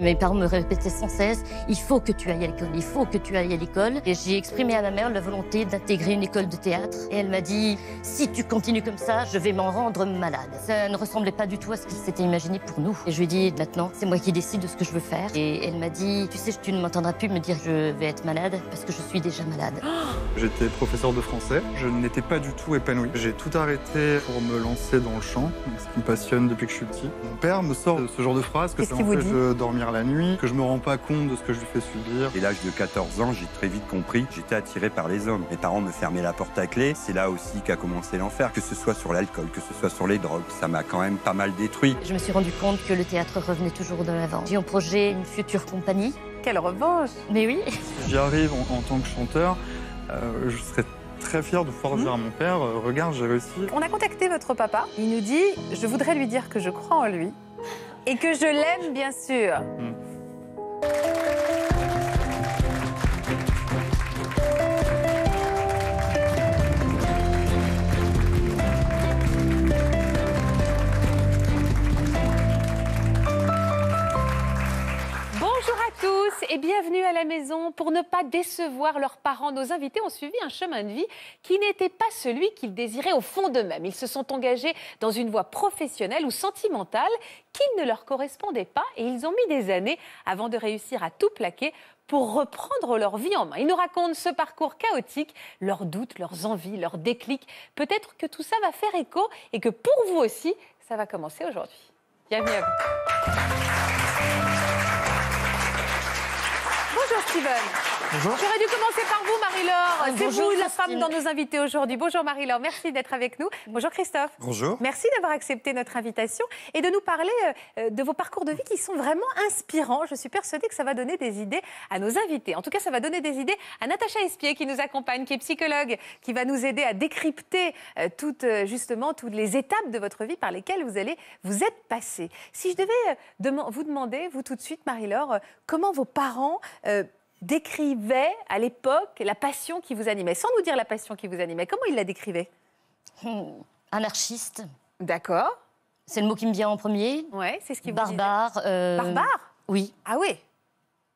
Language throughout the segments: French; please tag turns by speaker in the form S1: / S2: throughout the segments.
S1: Mes parents me répétaient sans cesse il faut que tu ailles à l'école, il faut que tu ailles à l'école. Et j'ai exprimé à ma mère la volonté d'intégrer une école de théâtre. Et elle m'a dit si tu continues comme ça, je vais m'en rendre malade. Ça ne ressemblait pas du tout à ce qu'ils s'était imaginé pour nous. Et je lui ai dit maintenant, c'est moi qui décide de ce que je veux faire. Et elle m'a dit tu sais, tu ne m'entendras plus me dire je vais être malade parce que je suis déjà malade.
S2: J'étais professeur de français. Je n'étais pas du tout épanoui. J'ai tout arrêté pour me lancer dans le chant, ce qui me passionne depuis que je suis petit. Mon père me sort de ce genre de phrase que ça en fait je dormirai la nuit, que je me rends pas compte de ce que je lui fais subir.
S3: Et l'âge de 14 ans, j'ai très vite compris j'étais attiré par les hommes. Mes parents me fermaient la porte à clé. C'est là aussi qu'a commencé l'enfer, que ce soit sur l'alcool, que ce soit sur les drogues. Ça m'a quand même pas mal détruit.
S1: Je me suis rendu compte que le théâtre revenait toujours de l'avant. J'ai en projet une future compagnie. Quelle revanche Mais oui
S2: J'y arrive en, tant que chanteur. Euh, je serais très fier de pouvoir mmh. dire à mon père, euh, regarde, j'ai réussi.
S4: On a contacté votre papa. Il nous dit, je voudrais lui dire que je crois en lui, et que je l'aime, bien sûr. Mm. tous et bienvenue à la maison. Pour ne pas décevoir leurs parents, nos invités ont suivi un chemin de vie qui n'était pas celui qu'ils désiraient au fond d'eux-mêmes. Ils se sont engagés dans une voie professionnelle ou sentimentale qui ne leur correspondait pas et ils ont mis des années avant de réussir à tout plaquer pour reprendre leur vie en main. Ils nous racontent ce parcours chaotique, leurs doutes, leurs envies, leurs déclics. Peut-être que tout ça va faire écho et que pour vous aussi, ça va commencer aujourd'hui. Bienvenue à vous. Bonjour Steven. Bonjour. J'aurais dû commencer par vous, Marie-Laure. Oh, C'est vous la femme dans nos invités aujourd'hui. Bonjour Marie-Laure, merci d'être avec nous. Bonjour Christophe. Bonjour. Merci d'avoir accepté notre invitation et de nous parler euh, de vos parcours de vie qui sont vraiment inspirants. Je suis persuadée que ça va donner des idées à nos invités. En tout cas, ça va donner des idées à Natacha Espier qui nous accompagne, qui est psychologue, qui va nous aider à décrypter euh, toutes, euh, justement toutes les étapes de votre vie par lesquelles vous allez vous êtes passé. Si je devais vous demander, vous tout de suite, Marie-Laure, comment vos parents décrivait à l'époque la passion qui vous animait Sans nous dire la passion qui vous animait, comment il la décrivait
S1: hmm, Anarchiste. D'accord. C'est le mot qui me vient en premier. Ouais, c'est ce qui vous Barbare. Euh, Barbare Oui. Ah oui.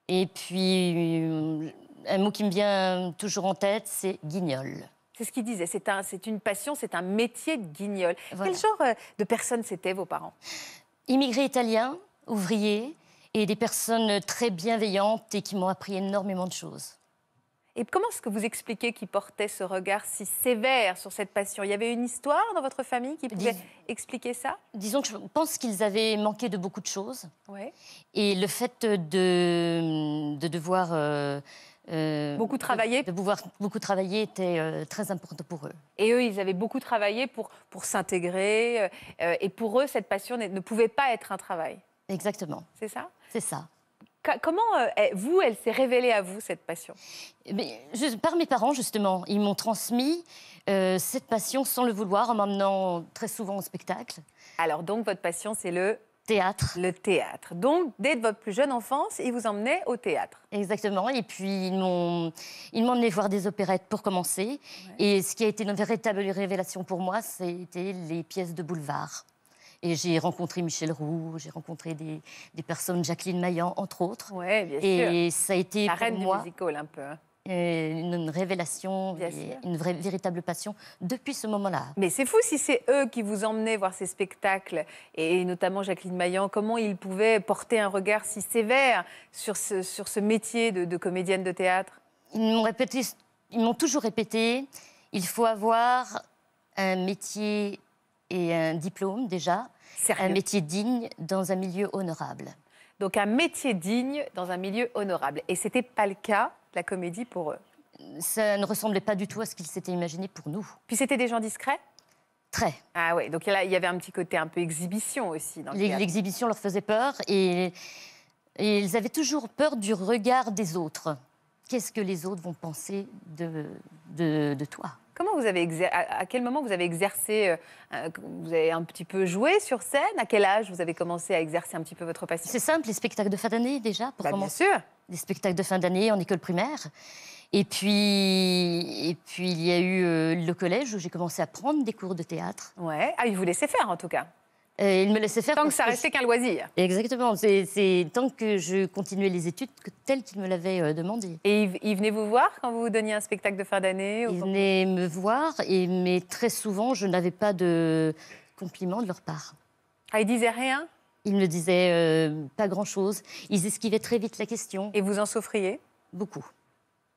S1: Et puis, euh, un mot qui me vient toujours en tête, c'est guignol.
S4: C'est ce qu'il disait, c'est un,
S1: une passion, c'est un métier de guignol. Quel genre euh, de personne c'était vos parents Immigrés italiens, ouvriers, et des personnes très bienveillantes et qui m'ont appris énormément de choses.
S4: Et comment est-ce que vous expliquez qui portait ce regard si sévère sur cette passion Il y avait une histoire dans votre famille qui pouvait expliquer ça Disons que je pense qu'ils avaient
S1: manqué de beaucoup de choses. Et le fait de, devoir... Euh, euh, beaucoup travailler beaucoup travailler était euh, très important pour eux. Et
S4: eux, ils avaient beaucoup travaillé pour s'intégrer. et pour eux, cette passion ne pouvait pas être un travail. Exactement. C'est ça C'est ça. Comment, euh, vous, elle s'est révélée à
S1: vous, cette passion Par mes parents, justement. Ils m'ont transmis euh, cette passion sans le vouloir, en m'emmenant très souvent au spectacle. Alors, donc, votre passion, c'est le Théâtre. Le théâtre. Donc, dès votre plus jeune enfance, ils vous emmenaient au théâtre. Exactement. Et puis, ils m'ont emmené voir des opérettes pour commencer. Et ce qui a été une véritable révélation pour moi, c'était les pièces de boulevard. Et j'ai rencontré Michel Roux, j'ai rencontré des, des, personnes, Jacqueline Maillan, entre autres.
S4: Ouais, bien et ça a été La pour du musical, un peu. Hein.
S1: Euh, une, révélation, une vraie, véritable passion depuis ce moment-là. Mais c'est fou si c'est eux qui vous emmenaient voir ces spectacles, et notamment Jacqueline
S4: Maillan, comment ils pouvaient porter un regard si sévère sur ce, sur ce métier de, de
S1: comédienne de théâtre Ils répété, ils m'ont toujours répété, il faut avoir un métier et un diplôme déjà un métier digne dans un milieu honorable. Donc un métier digne dans un milieu honorable. Et ce n'était pas le cas la comédie pour eux. Ça ne ressemblait pas du tout à ce qu'ils s'étaient imaginé pour nous. Puis c'était des gens discrets Très. Ah oui, donc il y avait un petit côté un peu exhibition aussi. L'exhibition leur faisait peur et, ils avaient toujours peur du regard des autres. Qu'est-ce que les autres vont penser de toi
S4: Comment vous avez à quel moment vous avez exercé, euh, vous avez un petit peu joué sur scène À quel âge vous avez commencé
S1: à exercer un petit peu votre passion C'est simple, les spectacles de fin d'année déjà pour bah, commencer. sûr. Les spectacles de fin d'année en école primaire. Et puis, et puis il y a eu euh, le collège où j'ai commencé à prendre des cours de théâtre. Ouais. Ah, ils vous laissaient faire en tout cas. Euh, il me laissait faire. Tant que ça restait qu'un loisir. Exactement. C'est tant que je continuais les études que, telles qu'il me l'avait euh, demandé. Et il, venaient venait vous voir quand vous donniez un spectacle de fin d'année Il venait me voir, et, mais très souvent, je n'avais pas de compliments de leur part. Ah, ils disaient rien Ils ne disaient euh, pas grand-chose. Ils esquivaient très vite la question. Et vous en souffriez Beaucoup.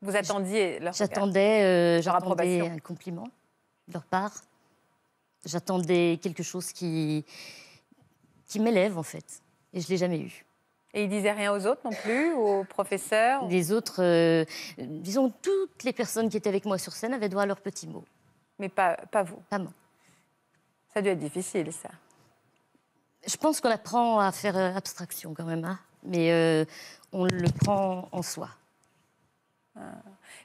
S1: Vous attendiez leur J'attendais un compliment de leur part. J'attendais quelque chose qui, qui m'élève, en fait. Et je ne l'ai jamais eu.
S4: Et il disait rien aux autres non plus, aux professeurs
S1: Les autres, euh, disons, toutes les personnes qui étaient avec moi sur scène avaient droit à leurs petits mots. Mais pas, pas vous Pas moi. Ça doit être difficile, ça. Je pense qu'on apprend à faire euh, abstraction quand même, hein mais euh, on le prend en soi. Euh,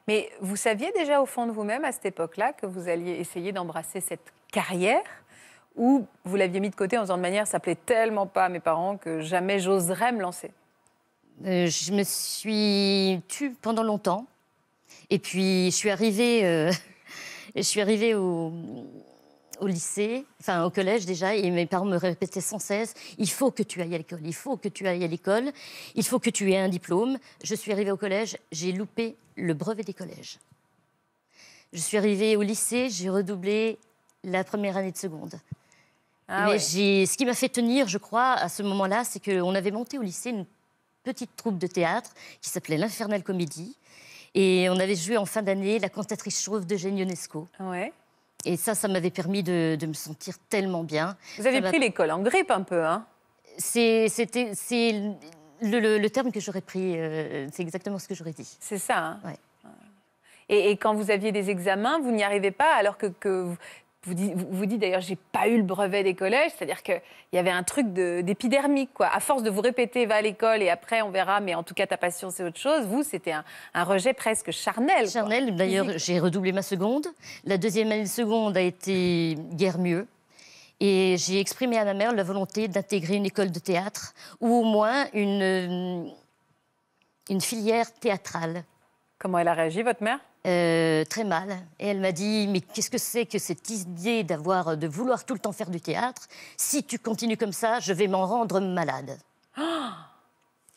S4: mais vous saviez déjà au fond de vous-même à cette époque-là que vous alliez essayer d'embrasser cette carrière ou vous l'aviez mis de côté en faisant de manière ça plaît tellement pas à mes parents que jamais j'oserais me lancer
S1: euh, Je me suis tue pendant longtemps. Et puis je suis arrivée, euh, je suis arrivée au, au lycée, enfin au collège déjà, et mes parents me répétaient sans cesse il faut que tu ailles à l'école, il faut que tu ailles à l'école, il faut que tu aies un diplôme. Je suis arrivée au collège, j'ai loupé le brevet des collèges. Je suis arrivée au lycée, j'ai redoublé la première année de seconde. Ah Mais ce qui m'a fait tenir, je crois, à ce moment-là, c'est qu'on avait monté au lycée une petite troupe de théâtre qui s'appelait l'Infernal Comédie. Et on avait joué en fin d'année La cantatrice chauve de Ionesco. Ouais. Et ça, ça m'avait permis de, de, me sentir tellement bien. Vous avez pris l'école en grippe un peu, hein C'était le, le, le, terme que j'aurais pris. Euh, c'est exactement ce que j'aurais dit.
S4: C'est ça. Hein ouais. et, et, quand vous aviez des examens, vous n'y arrivez pas alors que, que, vous dites, vous dites d'ailleurs, j'ai pas eu le brevet des collèges, c'est-à-dire qu'il y avait un truc d'épidermique, quoi. À force de vous répéter, va à l'école et après on verra, mais en tout cas ta passion c'est autre chose. Vous, c'était un,
S1: rejet presque charnel. Charnel. D'ailleurs, j'ai redoublé ma seconde. La deuxième année de seconde a été guère mieux. Et j'ai exprimé à ma mère la volonté d'intégrer une école de théâtre ou au moins une, une filière théâtrale. Comment elle a réagi, votre mère euh, très mal. Et elle m'a dit Mais qu'est-ce que c'est que cette idée d'avoir, de vouloir tout le temps faire du théâtre Si tu continues comme ça, je vais m'en rendre malade. Oh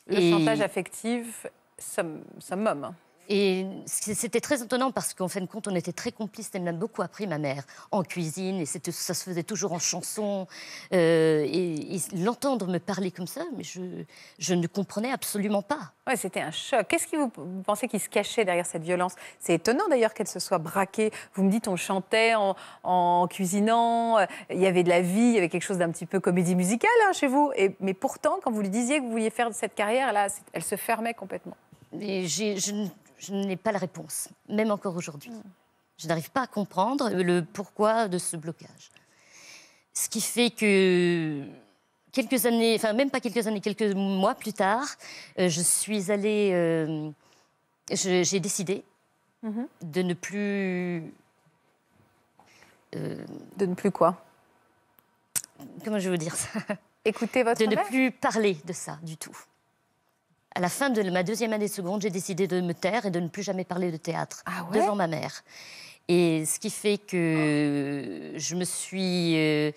S1: le chantage
S4: affectif summum.
S1: Et c'était très étonnant parce qu'en fin de compte, on était très complices. Elle m'a beaucoup appris, ma mère, en cuisine. Et ça se faisait toujours en chanson. Euh, et, l'entendre me parler comme ça, mais je, je ne comprenais absolument pas. Ouais, c'était un choc. Qu'est-ce que vous,
S4: pensez qui se cachait derrière cette violence C'est étonnant d'ailleurs qu'elle se soit braquée. Vous me dites, on chantait en, cuisinant. Euh, il y avait de la vie, il y avait quelque chose d'un petit peu comédie musicale hein, chez vous. Et,
S1: mais pourtant, quand vous lui disiez que vous vouliez faire cette carrière, là, elle se fermait complètement. je je n'ai pas la réponse, même encore aujourd'hui. Hmm. Je n'arrive pas à comprendre le pourquoi de ce blocage. Ce qui fait que quelques années, enfin même pas quelques années, quelques mois plus tard, euh, je suis allée, euh, j'ai décidé mhm. de ne plus. Euh, de ne plus quoi Comment je vous dire ça Écoutez votre. De ne plus parler de ça du tout à la fin de ma deuxième année de seconde, j'ai décidé de me taire et de ne plus jamais parler de théâtre ah devant ma mère. Et ce qui fait que je me suis euh,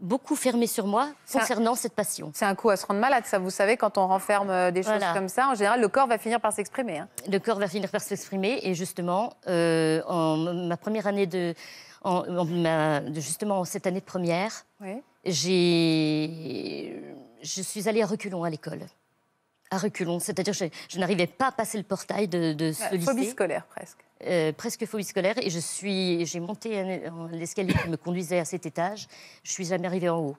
S1: beaucoup fermée sur moi concernant cette passion.
S4: C'est un coup à se rendre malade, ça. Vous savez, quand on renferme euh, des choses comme ça, en général, le corps va finir par s'exprimer. Hein.
S1: Le corps va finir par s'exprimer. Et justement, euh, en ma première année de... justement, cette année de première, j'ai... Je suis allée à reculons à l'école à reculons. C'est-à-dire que je, n'arrivais pas à passer le portail de, ce lycée. Phobie scolaire presque. Euh, presque phobie scolaire et je suis, j'ai monté l'escalier qui me conduisait à cet étage. Je suis jamais arrivée en haut.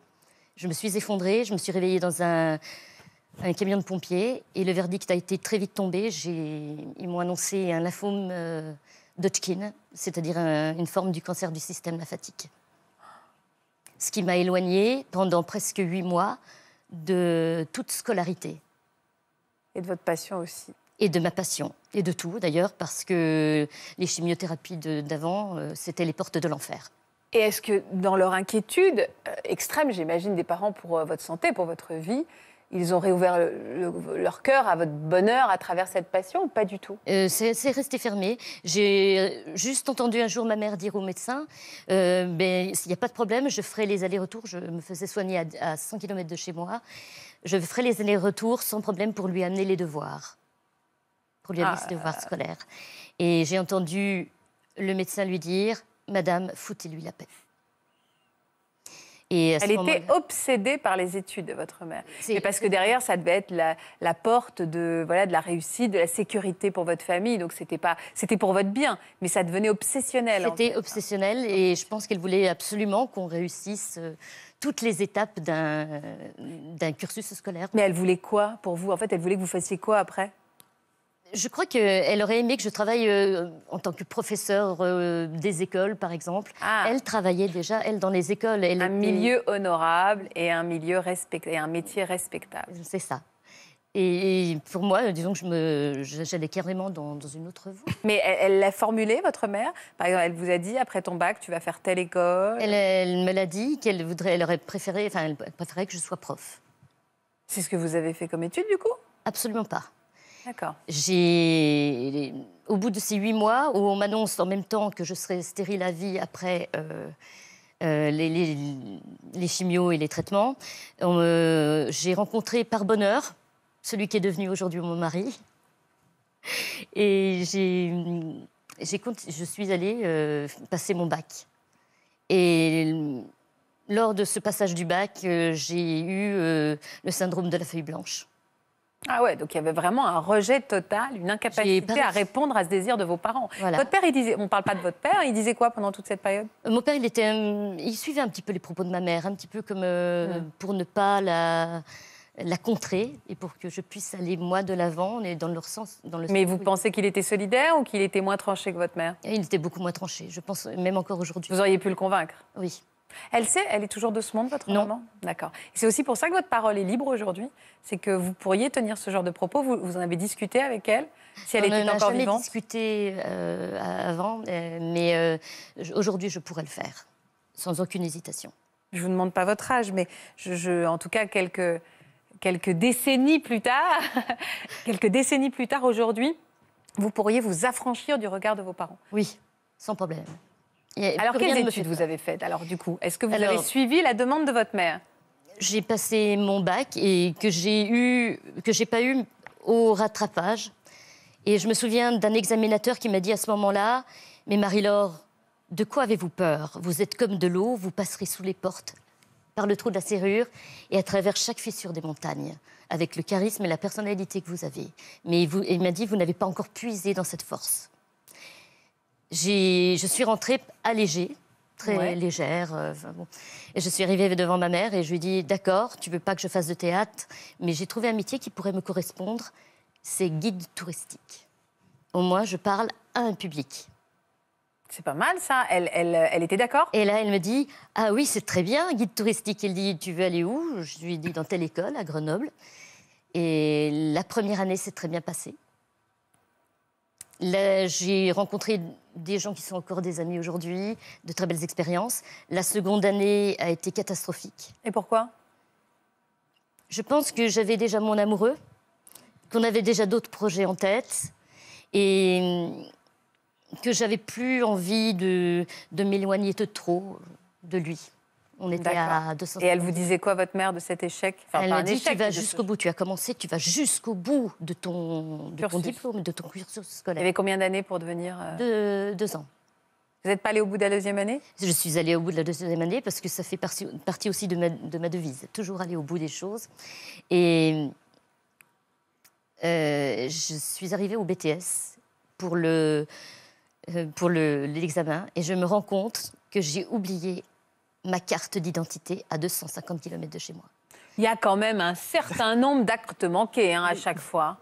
S1: Je me suis effondrée, je me suis réveillée dans un, un camion de pompiers et le verdict a été très vite tombé. Ils m'ont annoncé un lymphome euh, d'Hodgkin, c'est-à-dire une forme du cancer du système lymphatique. Ce qui m'a éloignée pendant presque huit mois de toute scolarité. Et de votre passion aussi. Et de ma passion. Et de tout, d'ailleurs, parce que les chimiothérapies d'avant, euh, c'était les portes de l'enfer.
S4: Et est-ce que dans leur inquiétude euh, extrême, j'imagine, des parents pour euh, votre santé, pour votre
S1: vie, ils ont réouvert leur cœur à votre bonheur à travers cette passion ou pas du tout C'est resté fermé. J'ai juste entendu un jour ma mère dire au médecin euh, ben, « il n'y a pas de problème, je ferai les allers-retours, je me faisais soigner à, à 100 km de chez moi je ferai les allers-retours sans problème pour lui amener les devoirs,
S5: pour lui amener ses ah. devoirs
S1: scolaires. Et j'ai entendu le médecin lui dire, Madame, foutez-lui la paix. Et Elle était
S4: obsédée par les études de votre mère. Et parce que derrière, ça devait être la, porte de voilà de la réussite, de la sécurité pour
S1: votre famille. Donc c'était pas c'était pour votre bien, mais ça devenait obsessionnel. C'était obsessionnel et je pense qu'elle voulait absolument qu'on réussisse. Euh, toutes les étapes d'un cursus scolaire. Mais elle voulait quoi pour vous En fait, elle voulait que vous fassiez quoi après je crois qu'elle aurait aimé que je travaille euh, en tant que professeur euh, des écoles, par exemple. Ah. Elle travaillait déjà, elle, dans les écoles. un milieu
S4: honorable et un milieu et un métier respectable. C'est ça.
S1: Et, pour moi, disons que j'allais carrément dans, une autre voie.
S4: Mais elle l'a formulé, votre mère Par exemple, elle vous a dit, après ton bac, tu vas faire telle
S1: école Elle, me l'a dit qu'elle voudrait, elle aurait préféré, enfin, elle préférait que je sois prof. C'est ce que vous avez fait comme étude, du coup Absolument pas. D'accord. J'ai, au bout de ces huit mois, où on m'annonce en même temps que je serai stérile à vie après euh, euh, les, les, chimios et les traitements, j'ai rencontré par bonheur celui qui est devenu aujourd'hui mon mari. Et j'ai, je suis allée euh, passer mon bac. Et lors de ce passage du bac, euh, j'ai eu euh, le syndrome de la feuille blanche.
S4: Ah ouais, donc il y avait vraiment un rejet total, une incapacité à répondre à ce désir de vos parents. Votre père, il disait, on ne parle pas de votre père, il disait quoi pendant toute cette période
S1: Mon père, il, était, il suivait un petit peu les propos de ma mère, un petit peu comme pour ne pas la, la contrer et pour que je puisse aller moi de l'avant et dans leur sens. Dans le Mais vous pensez qu'il était solidaire ou qu'il était moins tranché que votre mère Il était beaucoup moins tranché, je pense, même encore aujourd'hui. Vous auriez pu
S4: le convaincre Oui. Elle sait, elle est toujours de ce monde, votre non. maman D'accord. C'est aussi pour ça que votre parole est libre aujourd'hui. C'est que vous pourriez tenir ce genre de propos. Vous, en avez discuté avec elle Si elle On était encore vivante
S1: discuté euh, avant, euh, mais euh, aujourd'hui, je pourrais le faire, sans aucune hésitation. Je ne vous demande pas votre âge, mais je, en tout cas, quelques
S4: quelques décennies plus tard, quelques décennies plus tard aujourd'hui, vous pourriez vous affranchir du regard de vos parents. Oui, sans problème.
S1: Alors quelles études vous avez faites Alors du coup, est-ce que vous avez
S4: suivi la demande de votre mère
S1: J'ai passé mon bac et que j'ai eu que j'ai pas eu au rattrapage. Et je me souviens d'un examinateur qui m'a dit à ce moment-là, mais Marie-Laure, de quoi avez-vous peur Vous êtes comme de l'eau, vous passerez sous les portes par le trou de la serrure et à travers chaque fissure des montagnes, avec le charisme et la personnalité que vous avez. Mais il m'a dit, vous n'avez pas encore puisé dans cette force. Je suis rentrée allégée, très légère. Euh, et je suis arrivée devant ma mère et je lui ai dit, d'accord, tu veux pas que je fasse de théâtre, mais j'ai trouvé un métier qui pourrait me correspondre, c'est guide touristique. Au moins, je parle à un public. C'est pas mal ça, elle, elle, elle était d'accord Et là, elle me dit Ah oui, c'est très bien, guide touristique. Elle dit Tu veux aller où Je lui dis Dans telle école, à Grenoble. Et la première année s'est très bien passée. Là, j'ai rencontré des gens qui sont encore des amis aujourd'hui, de très belles expériences. La seconde année a été catastrophique. Et pourquoi Je pense que j'avais déjà mon amoureux, qu'on avait déjà d'autres projets en tête. Et que j'avais plus envie de, de m'éloigner de trop de lui. On était à 200. Et elle vous disait
S4: quoi, votre mère, de cet échec Elle m'a dit tu vas jusqu'au bout,
S1: tu as commencé, tu vas jusqu'au bout de ton, de ton diplôme, de ton cursus scolaire. Il y avait combien d'années pour devenir euh, de, Deux ans. Vous n'êtes pas allée au bout de la deuxième année Je suis allée au bout de la deuxième année parce que ça fait partie, partie aussi de ma, de ma, devise, toujours aller au bout des choses. Et euh, je suis arrivée au BTS pour le, euh, pour l'examen et je me rends compte que j'ai oublié ma carte d'identité à 250 km de chez moi.
S4: Il y a quand même un certain nombre d'actes manqués hein, à chaque fois.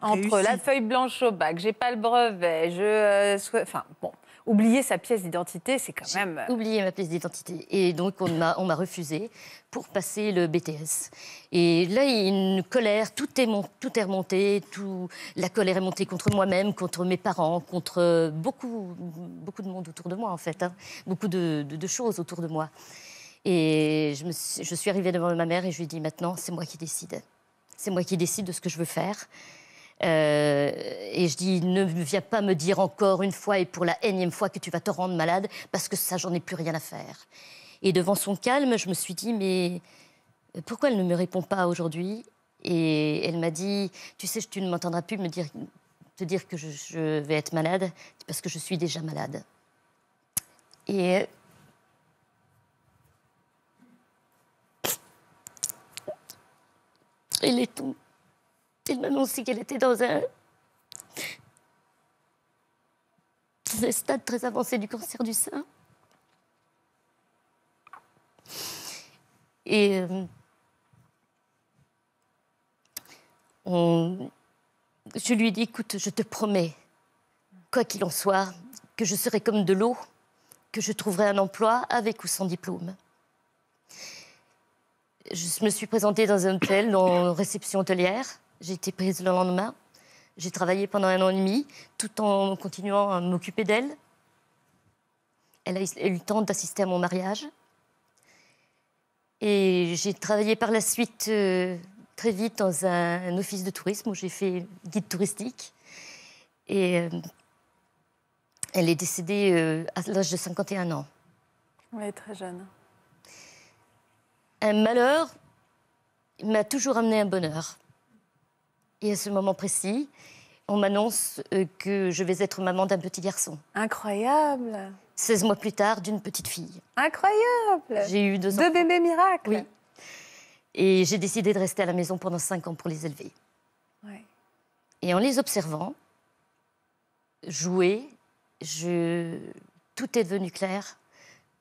S4: Entre la feuille blanche au bac, j'ai pas le brevet, je. Euh, enfin, bon oublier sa pièce d'identité, c'est quand même. Euh,
S1: oublier ma pièce d'identité. Et donc, on m'a refusé pour passer le BTS. Et là, il y a une colère, tout est, mon, tout est remonté, tout, la colère est montée contre moi-même, contre mes parents, contre beaucoup, beaucoup de monde autour de moi, en fait, hein. beaucoup de, choses autour de moi. Et je, je suis arrivée devant ma mère et je lui ai dit maintenant, c'est moi qui décide. C'est moi qui décide de ce que je veux faire. Euh, et je dis, ne viens pas me dire encore une fois et pour la énième fois que tu vas te rendre malade, parce que ça, j'en ai plus rien à faire. Et devant son calme, je me suis dit, mais pourquoi elle ne me répond pas aujourd'hui Et elle m'a dit, tu sais, tu ne m'entendras plus me dire, te dire que je, vais être malade, parce que je suis déjà malade. Et euh, Il est tout il m'a annoncé qu'elle était dans un... stade très avancé du cancer du sein. Et euh, je lui ai dit, écoute, je te promets, quoi qu'il en soit, que je serai comme de l'eau, que je trouverai un emploi avec ou sans diplôme. Je me suis présentée dans un hôtel, en réception hôtelière. J'ai été prise le lendemain. J'ai travaillé pendant un an et demi, tout en continuant à m'occuper d'elle. Elle a eu le temps d'assister à mon mariage. Et j'ai travaillé par la suite euh, très vite dans un, office de tourisme où j'ai fait guide touristique. Et euh, elle est décédée euh, à l'âge de 51 ans.
S4: Oui, très jeune.
S1: Un malheur m'a toujours amené un bonheur. Et à ce moment précis, on m'annonce euh, que je vais être maman d'un petit garçon.
S4: Incroyable
S1: 16 mois plus tard, d'une petite fille. Incroyable J'ai eu deux, bébés miracles Oui. Et j'ai décidé de rester à la maison pendant 5 ans pour les élever. Ouais. Et en les observant, jouer, je... tout est devenu clair.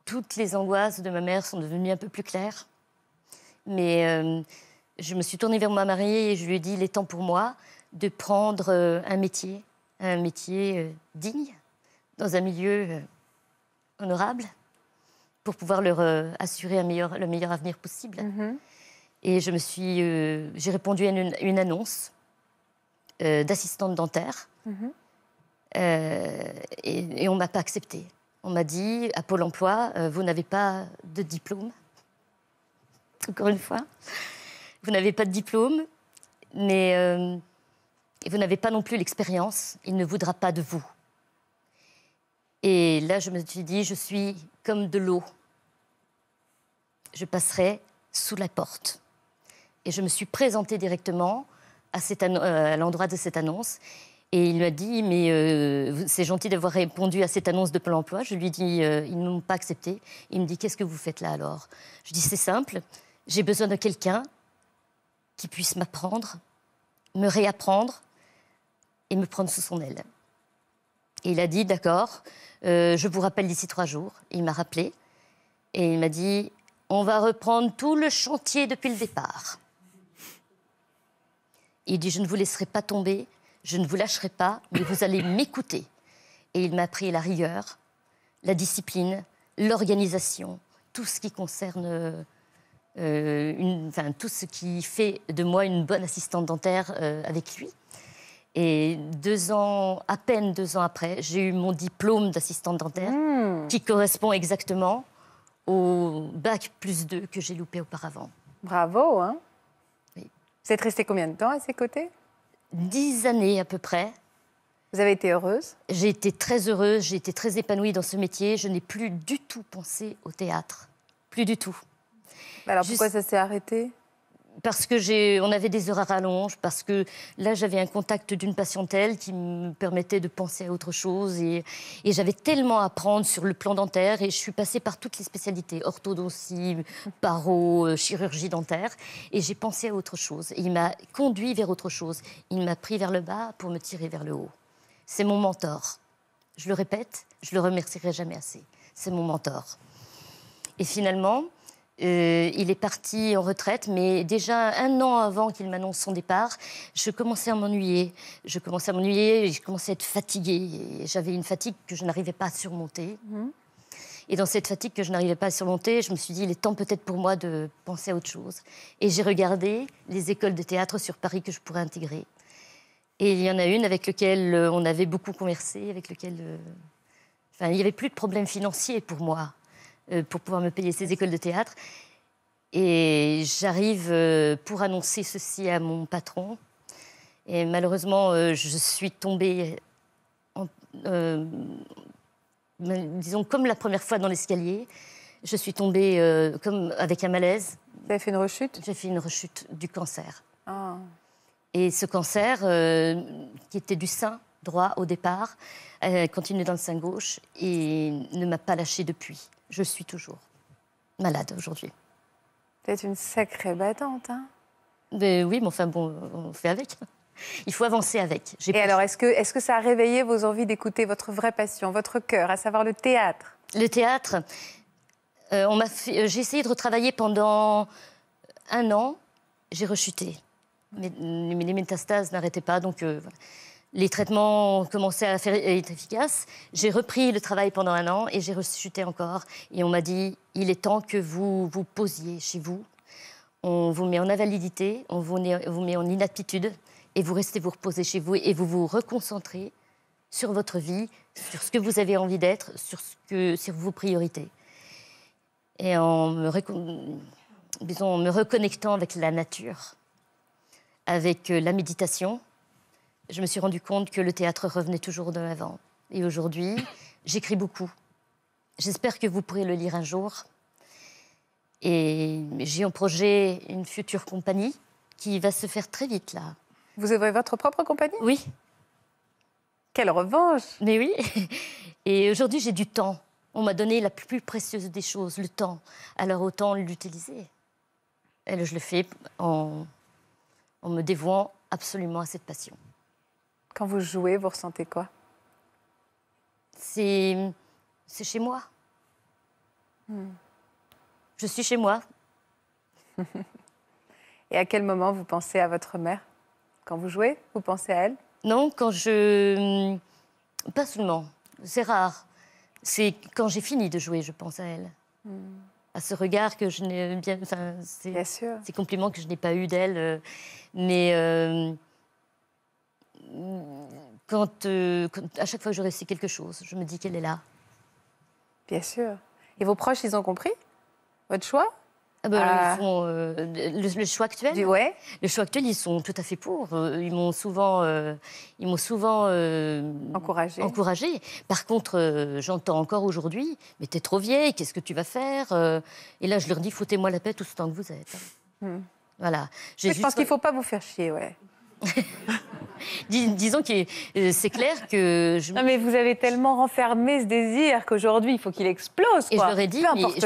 S1: Toutes les angoisses de ma mère sont devenues un peu plus claires. Mais... Euh, je me suis tournée vers ma mariée et je lui ai dit il est temps pour moi de prendre euh, un métier, un métier euh, digne, dans un milieu euh, honorable, pour pouvoir leur assurer le meilleur avenir possible. Mm-hmm. Et je me suis, j'ai répondu à une, annonce d'assistante dentaire. Mm-hmm. et, et, on ne m'a pas acceptée. On m'a dit à Pôle emploi, vous n'avez pas de diplôme. Encore une fois vous n'avez pas de diplôme, mais euh, vous n'avez pas non plus l'expérience. Il ne voudra pas de vous. Et là, je me suis dit, je suis comme de l'eau. Je passerai sous la porte. Et je me suis présentée directement à, euh, à l'endroit de cette annonce. Et il m'a dit, mais euh, c'est gentil d'avoir répondu à cette annonce de Pôle emploi. Je lui ai dit, ils ne m'ont pas accepté. Il me dit, qu'est-ce que vous faites là alors Je dis, c'est simple, j'ai besoin de quelqu'un qui puisse m'apprendre, me réapprendre et me prendre sous son aile. Et il a dit, d'accord, euh, je vous rappelle d'ici trois jours. Il m'a rappelé et il m'a dit, on va reprendre tout le chantier depuis le départ. Il dit, je ne vous laisserai pas tomber, je ne vous lâcherai pas, mais vous allez m'écouter. Et il m'a appris la rigueur, la discipline, l'organisation, tout ce qui concerne euh, euh, tout ce qui fait de moi une bonne assistante dentaire euh, avec lui. Et deux ans, à peine deux ans après, j'ai eu mon diplôme d'assistante dentaire hmm. qui correspond exactement au bac plus 2 que j'ai loupé auparavant. Bravo, hein Vous êtes restée combien de temps à ses côtés Dix années à peu près. Vous avez été heureuse J'ai été très heureuse, j'ai été très épanouie dans ce métier. Je n'ai plus du tout pensé au théâtre. Plus du tout
S4: alors pourquoi ça s'est arrêté
S1: parce que j'ai, on avait des heures à rallonge, parce que là j'avais un contact d'une patientèle qui me permettait de penser à autre chose et, j'avais tellement à apprendre sur le plan dentaire et je suis passée par toutes les spécialités, orthodontie, paro, euh, chirurgie dentaire et j'ai pensé à autre chose. il m'a conduit vers autre chose, il m'a pris vers le bas pour me tirer vers le haut. C'est mon mentor. Je le répète, je le remercierai jamais assez. C'est mon mentor. Et finalement, euh, il est parti en retraite, mais déjà un an avant qu'il m'annonce son départ, je commençais à m'ennuyer. Je commençais à m'ennuyer, je commençais à être fatiguée. J'avais une fatigue que je n'arrivais pas à surmonter. Mhm. Et dans cette fatigue que je n'arrivais pas à surmonter, je me suis dit, il est temps peut-être pour moi de penser à autre chose. Et j'ai regardé les écoles de théâtre sur Paris que je pourrais intégrer. Et il y en a une avec laquelle euh, on avait beaucoup conversé, avec laquelle... Euh, il n'y avait plus de problèmes financiers pour moi. Euh, pour pouvoir me payer ces écoles de théâtre. Et j'arrive euh, pour annoncer ceci à mon patron. Et malheureusement, euh, je suis tombée, disons, comme la première fois dans l'escalier. Je suis tombée comme avec un malaise. Vous avez fait une rechute J'ai fait une rechute du cancer. Ah. Et ce cancer, qui était du sein droit au départ, continue dans le sein gauche et ne m'a pas lâchée depuis je suis toujours malade aujourd'hui. C'est une sacrée battante, hein mais oui, mais enfin bon, on fait avec. Il faut avancer avec. Et alors, est-ce
S4: que, est que ça a
S1: réveillé vos envies d'écouter votre vraie passion, votre cœur, à savoir le théâtre Le théâtre, euh, on m'a fait... Euh, j'ai essayé de retravailler pendant un an, j'ai rechuté. Mais, les métastases n'arrêtaient pas, donc... Euh, les traitements commençaient à, faire, à être efficaces. J'ai repris le travail pendant un an et j'ai rechuté encore. Et on m'a dit, il est temps que vous vous posiez chez vous. On vous met en invalidité, on vous met, en inaptitude et vous restez vous reposer chez vous et vous vous reconcentrez sur votre vie, sur ce que vous avez envie d'être, sur, vos priorités. Et en me reconnectant avec la nature, avec euh, la méditation, je me suis rendu compte que le théâtre revenait toujours de l'avant. Et aujourd'hui, j'écris beaucoup. J'espère que vous pourrez le lire un jour. Et j'ai en projet une future compagnie qui va se faire très vite là. Vous avez votre propre compagnie Oui. Quelle revanche Mais oui. Et aujourd'hui, j'ai du temps. On m'a donné la plus précieuse des choses, le temps. Alors autant l'utiliser. Et je le fais en me dévouant absolument à cette passion. Quand vous jouez, vous ressentez quoi C'est. C'est chez moi. Hmm. Je suis chez moi. Et à quel
S4: moment vous pensez à votre mère Quand vous jouez, vous pensez à elle
S1: Non, quand je. Hmm, pas seulement. C'est rare. C'est quand j'ai fini de jouer, je pense à elle. Hmm. À ce regard que je n'ai bien. Enfin, bien sûr. Ces compliments que je n'ai pas eu d'elle. Euh, mais. Euh, euh, quand, à chaque fois que je réussis quelque chose, je me dis qu'elle est là. Bien sûr. Et vos proches, ils ont compris votre choix ah bah, ah. Euh, le, choix actuel hein. Le choix actuel, ils sont tout à fait pour. Euh, ils m'ont souvent, ils m'ont souvent encouragé. Par contre, j'entends encore aujourd'hui, mais t'es trop vieille, qu'est-ce que tu vas faire Et là, je leur dis, foutez-moi la paix tout ce temps que vous êtes. Hmm. Voilà. je pense qu'il ne faut pas vous faire chier, ouais. disons que euh, c'est clair
S4: que. Je... Non, mais vous avez tellement renfermé ce désir qu'aujourd'hui, il faut qu'il explose. Quoi. Et je leur ai dit, peu importe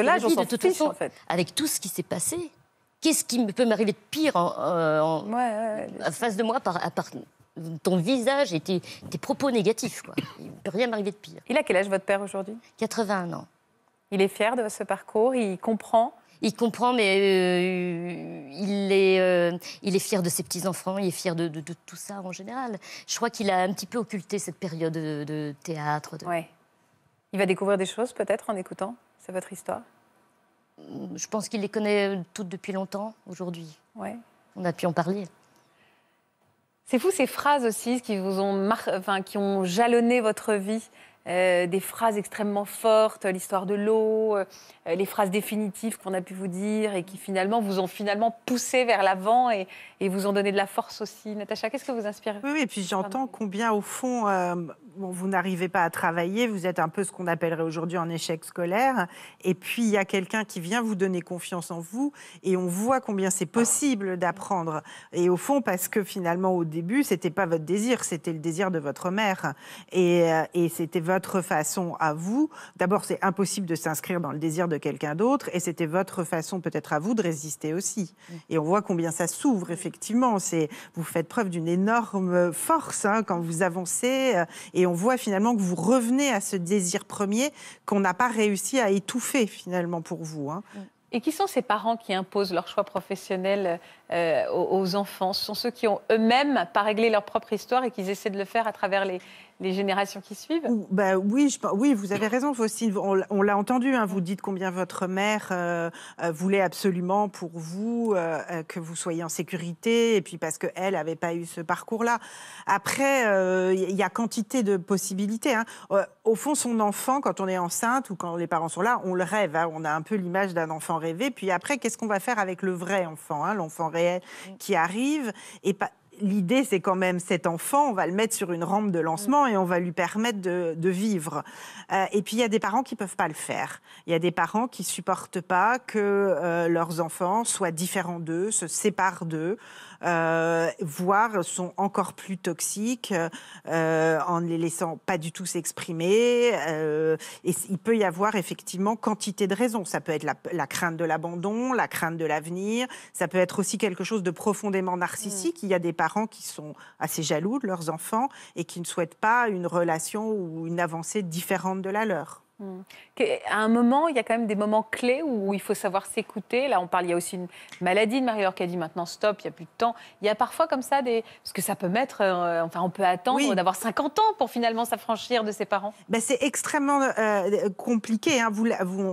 S4: de façon,
S1: Avec tout ce qui s'est passé, qu'est-ce qui peut m'arriver de pire en, face de moi par, à part ton visage et tes, propos négatifs quoi. Il ne peut rien m'arriver de pire. Il a quel âge votre père aujourd'hui 81 ans. Il est fier de ce parcours, il comprend il comprend, mais euh, il, est, euh, il est fier de ses petits-enfants, il est fier de, tout ça en général. Je crois qu'il a un petit peu occulté cette période de, théâtre. Ouais. Il va découvrir des choses peut-être en écoutant C'est votre histoire Je pense qu'il les connaît euh, toutes depuis longtemps aujourd'hui. Ouais. On a pu en parler.
S4: C'est fou ces phrases aussi qui vous ont, enfin, qui ont jalonné votre vie. Euh, des phrases extrêmement fortes, l'histoire de l'eau, euh, les phrases définitives qu'on a pu vous dire et qui finalement vous ont finalement poussé vers l'avant et, vous ont donné de la force aussi. Natacha, qu'est-ce que vous inspirez oui et puis j'entends
S5: combien au fond euh, vous n'arrivez pas à travailler, vous êtes un peu ce qu'on appellerait aujourd'hui en échec scolaire, et puis il y a quelqu'un qui vient vous donner confiance en vous, et on voit combien c'est possible d'apprendre. Et au fond, parce que finalement, au début, c'était pas votre désir, c'était le désir de votre mère, et, euh, c'était votre façon à vous. D'abord, c'est impossible de s'inscrire dans le désir de quelqu'un d'autre, et c'était votre façon peut-être à vous de résister aussi. Et on voit combien ça s'ouvre effectivement. vous faites preuve d'une énorme force hein, quand vous avancez, euh, et et on voit finalement que vous revenez à ce désir premier qu'on n'a pas réussi à étouffer finalement pour vous. Hein.
S4: Mm. Et qui sont ces parents qui imposent leur choix professionnel euh, aux, enfants Ce sont ceux qui ont eux-mêmes pas réglé leur propre histoire et qu'ils essaient de le faire à travers les, les
S5: générations qui suivent bah, oui, je, oui, vous avez raison, Faustine. On, l'a entendu, hein, vous dites combien votre mère euh, euh, voulait absolument pour vous euh, que vous soyez en sécurité, et puis parce qu'elle n'avait pas eu ce parcours-là. Après, il y a quantité de possibilités. Hein. Au fond, son enfant, quand on est enceinte ou quand les parents sont là, on le rêve. Hein, on a un peu l'image d'un enfant rêvé. Puis après, qu'est-ce qu'on va faire avec le vrai enfant, l'enfant réel qui arrive et pas l'idée, c'est quand même cet enfant, on va le mettre sur une rampe de lancement et on va lui permettre de, vivre. Euh, et puis, il y a des parents qui ne peuvent pas le faire. Il y a des parents qui supportent pas que euh, leurs enfants soient différents d'eux, se séparent d'eux. Euh, voire sont encore plus toxiques euh, en ne les laissant pas du tout s'exprimer. Euh, et il peut y avoir effectivement quantité de raisons. Ça peut être la, crainte de l'abandon, la crainte de l'avenir. Ça peut être aussi quelque chose de profondément narcissique. Mm. Il y a des parents qui sont assez jaloux de leurs enfants et qui ne souhaitent pas une relation ou une avancée différente de la leur. Hmm.
S4: À un moment, il y a quand même des moments clés où il faut savoir s'écouter. Là, on parle, il y a aussi une maladie de Marie-Laure qui a dit maintenant stop, il n'y a plus de temps. Il y a parfois comme ça des. Parce que ça peut mettre. Euh, enfin, on peut attendre d'avoir 50 ans pour finalement s'affranchir de ses parents.
S5: Ben, c'est extrêmement euh, compliqué. Hein. Vous,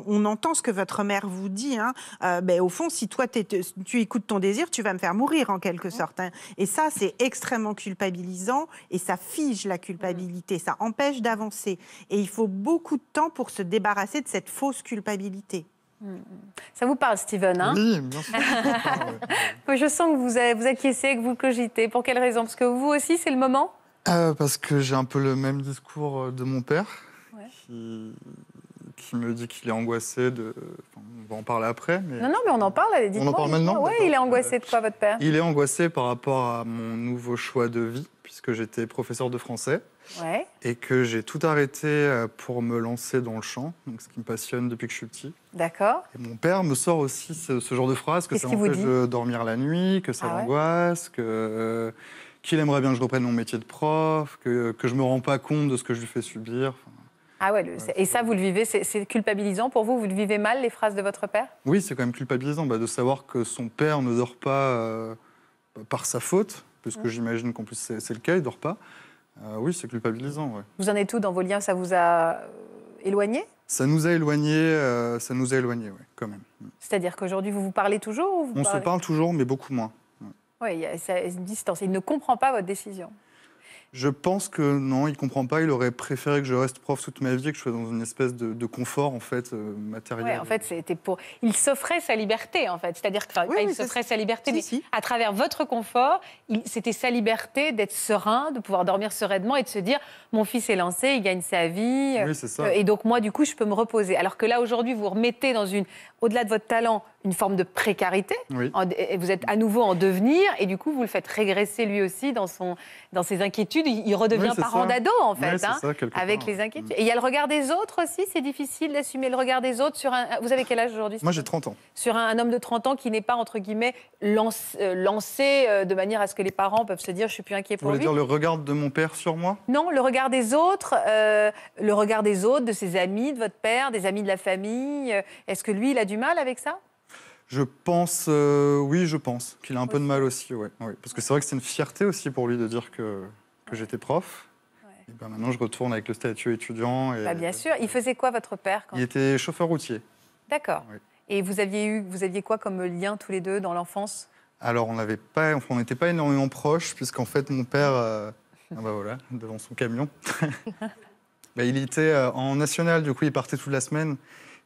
S5: on entend ce que votre mère vous dit. Hein. Euh, ben, au fond, si toi, tu écoutes ton désir, tu vas me faire mourir en quelque sorte. Hein. Et ça, c'est extrêmement culpabilisant et ça fige la culpabilité. Ça empêche d'avancer. Et il faut beaucoup de temps pour se débarrasser de cette fausse culpabilité. Hmm, hmm. Ça vous parle, Steven hein Oui, bien sûr. Je sens que vous avez,
S4: vous acquiescez, que vous cogitez. Pour quelle raison Parce que vous aussi, c'est le moment
S2: euh, Parce que j'ai un peu le même discours euh, de mon père, qui, me dit qu'il est angoissé de... on va en parler après. Mais... Non, non,
S4: mais on en parle. Dites on en parle maintenant Oui, il est angoissé de quoi, votre père Il est
S2: angoissé par rapport à mon nouveau choix de vie, puisque j'étais professeur de français et que j'ai tout arrêté euh, pour me lancer dans le chant, donc ce qui me passionne depuis que je suis petit. D'accord. mon père me sort aussi ce, genre de phrase que ça m'empêche de dormir la nuit, que ça m'angoisse, ah que euh, qu'il aimerait bien que je reprenne mon métier de prof, que, que je me rends pas compte de ce que je lui fais subir.
S4: ah ouais, et ça, vous le vivez, c'est culpabilisant pour vous Vous le vivez mal, les phrases de votre père
S2: Oui, c'est quand même culpabilisant bah, de savoir que son père ne dort pas euh, par sa faute, puisque mmh. j'imagine qu'en plus c'est le cas, il ne dort pas. Ah oui, c'est culpabilisant. Ouais.
S4: Vous en êtes où dans vos liens Ça vous a euh, éloigné
S2: Ça nous a éloigné, euh, ça nous a éloigné, oui, quand même.
S4: Mm. C'est-à-dire qu'aujourd'hui, vous vous parlez toujours On se parle
S2: toujours, mais beaucoup moins.
S4: Mm. Oui, il y a une distance. Il ne comprend pas votre décision.
S2: Je pense que non, il ne comprend pas. Il aurait préféré que je reste prof toute ma vie et que je sois dans une espèce de, confort en fait euh, matériel. en fait,
S4: c'était pour. Il s'offrait sa liberté en fait, c'est-à-dire qu'il s'offrait sa liberté, à travers votre confort, c'était sa liberté d'être serein, de pouvoir dormir sereinement et de se dire mon fils est lancé, il gagne sa vie, euh, et donc moi du coup je peux me reposer. Alors que là aujourd'hui vous remettez dans une, au-delà de votre talent, une forme de précarité. et vous êtes à nouveau en devenir et du coup, vous le faites régresser lui aussi dans, son, dans ses inquiétudes. Il redevient parent d'ado, en fait, hein, avec les inquiétudes. Mm. Et il y a le regard des autres aussi. C'est difficile d'assumer le regard des autres sur un... Vous avez quel âge aujourd'hui Moi, j'ai 30 ans. Sur un, homme de 30 ans qui n'est pas, entre guillemets, euh, lancé euh, de manière à ce que les parents peuvent se dire « je suis plus inquiet pour lui ». Vous voulez dire
S2: le regard de mon père sur moi
S4: Non, le regard des autres, euh, le regard des autres, de ses amis, de votre père, des amis de la famille. Est-ce que lui, il a du mal avec ça
S2: je pense, euh, oui, je pense qu'il a un peu de mal aussi, ouais. Parce que c'est vrai que c'est une fierté aussi pour lui de dire que, j'étais prof. Et ben maintenant, je retourne avec le statut étudiant. Bah, bien
S4: euh, sûr. Il faisait quoi, votre père
S2: quand... Il était chauffeur routier.
S4: D'accord. Et vous aviez eu, vous aviez quoi comme lien tous les deux dans l'enfance
S2: Alors, on n'avait pas, on n'était pas énormément proches, puisqu'en fait, mon père, euh, ah bah voilà, devant son camion, bah, il était en national, du coup, il partait toute la semaine,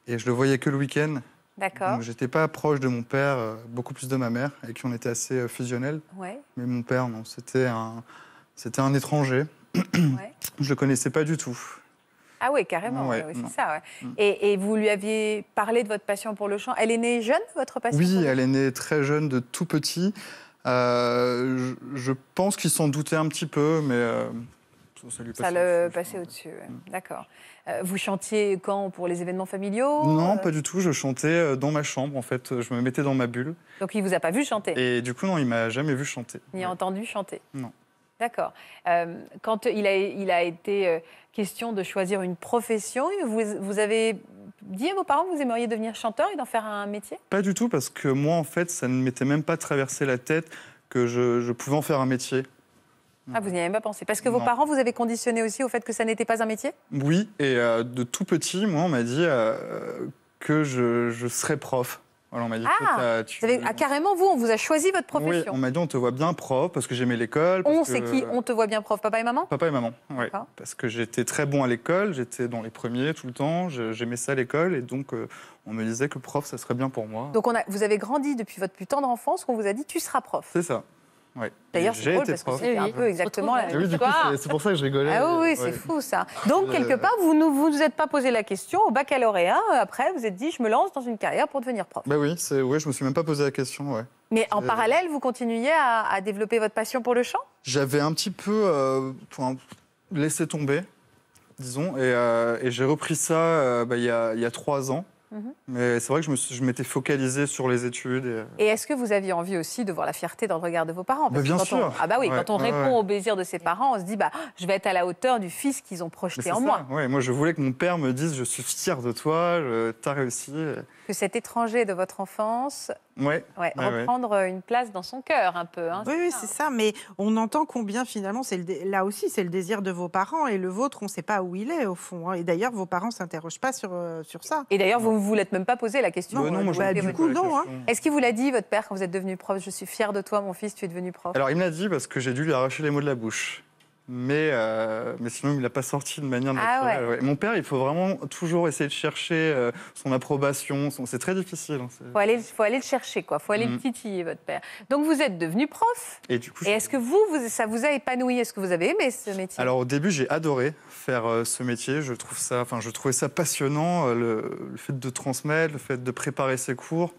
S2: et je le voyais que le week-end. D'accord. J'étais pas proche de mon père, euh, beaucoup plus de ma mère, et qui on était assez euh, fusionnel. Ouais. Mais mon père, non, c'était un, c'était un étranger. ouais. Je le connaissais pas du tout.
S4: Ah oui, carrément, ouais, c'est ça. Ouais. Mm. Et, vous lui aviez parlé de votre passion pour le chant. Elle est née jeune, votre passion Oui, elle
S2: est née très jeune, de tout petit. Euh, je, pense qu'il s'en doutait un petit peu, mais euh, ça ça le
S4: passait au-dessus. Mm. D'accord. Euh, vous chantiez quand pour les événements familiaux Non, euh pas
S2: du tout. Je chantais euh, dans ma chambre, en fait. Je me mettais dans ma bulle.
S4: Donc il vous a pas vu chanter
S2: Et du coup, non, il m'a jamais vu chanter.
S4: Ni entendu chanter Non. D'accord. quand il a, il a été question de choisir une profession, vous, avez dit à vos parents que vous aimeriez devenir chanteur et d'en faire un métier
S2: Pas du tout, parce que moi, en fait, ça ne m'était même pas traversé la tête que je pouvais en faire un métier.
S4: Ah, vous n'y avez pas pensé. Parce que vos parents, vous avez conditionné aussi au fait que ça n'était pas un métier
S2: Oui, et euh, de tout petit, moi, on m'a dit euh, que je, serais prof. ah, que
S4: ah, carrément, vous, on vous a choisi votre profession. Oui, on
S2: m'a dit on te voit bien prof parce que j'aimais l'école. On, que... qui On
S4: te voit bien prof, papa et maman
S2: Papa et maman, oui. Parce que j'étais très bon à l'école, j'étais dans les premiers tout le temps, j'aimais ça à l'école et donc euh, on me disait que prof, ça serait bien pour moi.
S4: Donc on a... vous avez grandi depuis votre plus tendre enfance, on vous a dit tu seras prof.
S2: C'est ça. D'ailleurs, c'est drôle parce que eh c'est un peu exactement la même chose. C'est pour ça que je rigolais. Ah oui, c'est fou
S4: ça. Donc, euh, quelque part, vous ne vous êtes pas posé la question au baccalauréat. Après, vous êtes dit, je me lance dans une carrière pour devenir prof.
S2: Ben oui, oui je me suis même pas posé la question.
S4: Mais en parallèle, vous continuiez à, développer votre passion pour le chant
S2: J'avais un petit peu euh, laissé tomber, disons, et, euh, j'ai repris ça bah, il y, a trois ans. Mhm. Mais c'est vrai que je m'étais focalisé sur les études. Euh,
S4: et, est-ce que vous aviez envie aussi de voir la fierté dans le regard de vos parents Bien sûr. Ah bah oui, quand on répond au plaisir de ses parents, on se dit bah oh, je vais être à la hauteur du fils qu'ils ont projeté en moi ».
S2: moi. moi je voulais que mon père me dise je suis fier de toi, t'as réussi
S5: que cet étranger de votre enfance ouais, ouais, reprendre euh, une place dans son cœur un peu. Hein, oui, c'est ça, mais on entend combien finalement, là aussi, c'est le désir de vos parents et le vôtre, on ne sait pas où il est au fond. Hein, et d'ailleurs, vos parents ne s'interrogent pas sur, euh, sur ça. Et d'ailleurs, vous ne vous l'êtes même pas
S4: posé la question. Non, du euh, coup, non. Est-ce qu'il vous l'a dit, votre père, quand vous êtes devenu prof Je suis fier de toi, mon fils, tu es devenu prof
S2: Alors, il me l'a dit parce que j'ai dû lui arracher les mots de la bouche. Mais, euh, mais sinon, il n'a pas sorti de manière ah naturelle. Mon père, il faut vraiment toujours essayer de chercher euh, son approbation. C'est très difficile. il hein,
S4: faut aller, le chercher, quoi. faut aller le mm. titiller, votre père. Donc, vous êtes devenu prof. Et du coup, Et est-ce que vous, ça vous a épanoui Est-ce que vous avez aimé ce métier
S2: Alors, au début, j'ai adoré faire euh, ce métier. Je, trouve ça, enfin, je trouvais ça passionnant, le, fait de transmettre, le fait de préparer ses cours.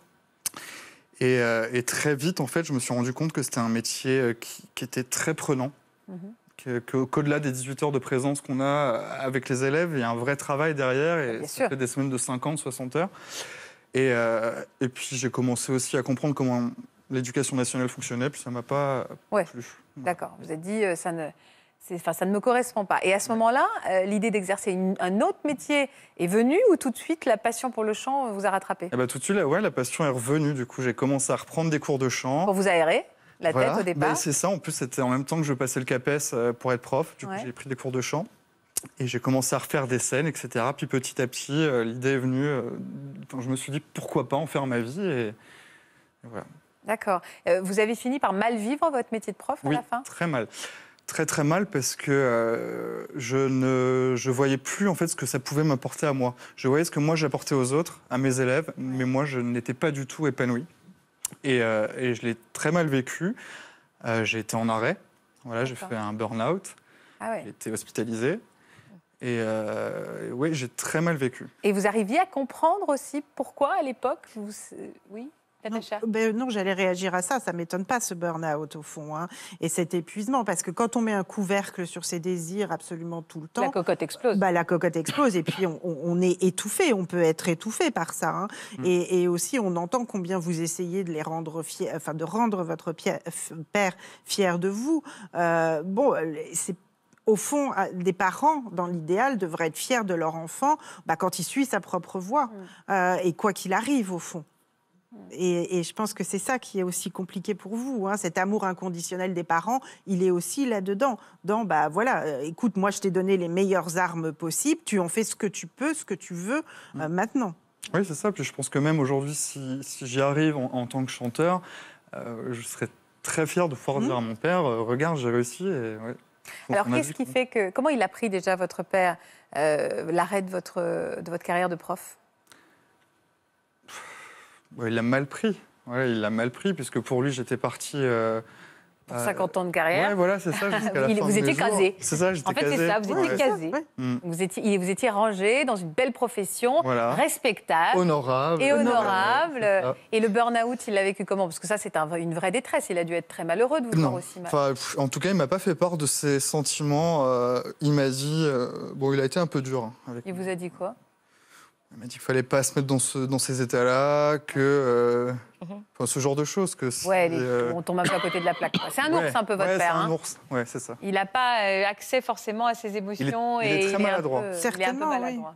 S2: Et, très vite, en fait, je me suis rendu compte que c'était un métier qui, était très prenant. Mhm qu'au-delà des 18 heures de présence qu'on a euh, avec les élèves, il y a un vrai travail derrière et ah, ça fait des semaines de 50, 60 heures. Euh, et, puis j'ai commencé aussi à comprendre comment l'éducation nationale fonctionnait, puis ça m'a pas euh, ouais. plu.
S4: D'accord, vous avez dit ça ne... Enfin, ça ne me correspond pas. Et à ce moment-là, l'idée d'exercer un autre métier est venue ou tout de suite la passion pour le chant vous a rattrapé eh
S2: ben, Tout de suite, ouais, la passion est revenue. Du coup, j'ai commencé à reprendre des cours de chant. Pour vous
S4: aérer la tête au ben, départ.
S2: c'est ça. En plus, c'était en même temps que je passais le CAPES euh, pour être prof. Du coup, j'ai pris des cours de chant. Et j'ai commencé à refaire des scènes, etc. Puis petit à petit, euh, l'idée est venue. Euh, je me suis dit pourquoi pas en faire ma vie. Et, voilà.
S4: D'accord. vous avez fini par mal vivre votre métier de prof
S2: à la fin Très mal. Très très mal parce que je ne je voyais plus en fait ce que ça pouvait m'apporter à moi. Je voyais ce que moi j'apportais aux autres, à mes élèves, mais moi je n'étais pas du tout épanoui. Euh, et, je l'ai très mal vécu. Euh, j'ai été en arrêt. Voilà, j'ai fait un burn-out. Ah j'ai été hospitalisé. Et euh, oui, j'ai très mal vécu.
S5: Et vous arriviez à comprendre aussi pourquoi à l'époque Oui ben, non, j'allais réagir à ça. Ça m'étonne pas ce burn-out au fond hein. et cet épuisement parce que quand on met un couvercle sur ses désirs absolument tout le temps, la cocotte explose. Bah, la cocotte explose et puis on, est étouffé. On peut être étouffé par ça. Hein. Mm. Et, aussi on entend combien vous essayez de les rendre fier, enfin de rendre votre père fier de vous. Euh, bon, c'est au fond, ah, des parents, dans l'idéal, devraient être fiers de leur enfant bah, quand il suit sa propre voie, mm. euh, et quoi qu'il arrive, au fond. Et, je pense que c'est ça qui est aussi compliqué pour vous. Hein. Cet amour inconditionnel des parents, il est aussi là-dedans. Dans, bah voilà, euh, écoute, moi je t'ai donné les meilleures armes possibles, tu en fais ce que tu peux, ce que tu veux euh, mm. maintenant. Oui, c'est ça. Puis je
S2: pense que même aujourd'hui, si, j'y arrive en, tant que chanteur, euh, je serais très fier de pouvoir mm. dire à mon père, regarde, j'ai réussi. Et, Alors, qu'est-ce qui fait
S4: que. Comment il a pris déjà votre père l'arrêt de votre, de votre carrière de prof
S2: il l'a mal pris. il l'a mal pris, puisque pour lui, j'étais parti. Euh, pour 50 euh,
S4: ans de carrière. voilà, c'est ça, jusqu'à la il, Vous étiez casé. C'est ça, j'étais En fait, c'est ça, vous étiez casé. Mm. Vous, étiez, étiez rangé dans une belle profession, respectable. Honorable. Et honorable. et le burn-out, il l'a vécu comment Parce que ça, c'est un, une vraie détresse. Il a dû être très malheureux de vous voir aussi mal.
S2: en tout cas, il m'a pas fait part de ses sentiments. Euh, il m'a dit... bon, il a été un peu dur. Hein,
S4: il vous a dit quoi
S2: il fallait pas se mettre dans, dans ces états-là, que. Euh, Mhm. ce genre de choses que. Euh, on tombe un peu à côté de la plaque.
S4: C'est un ours un peu votre père. un hein. ours, c'est ça. Il n'a pas euh, accès forcément à ses émotions. Il est, très maladroit. Certainement,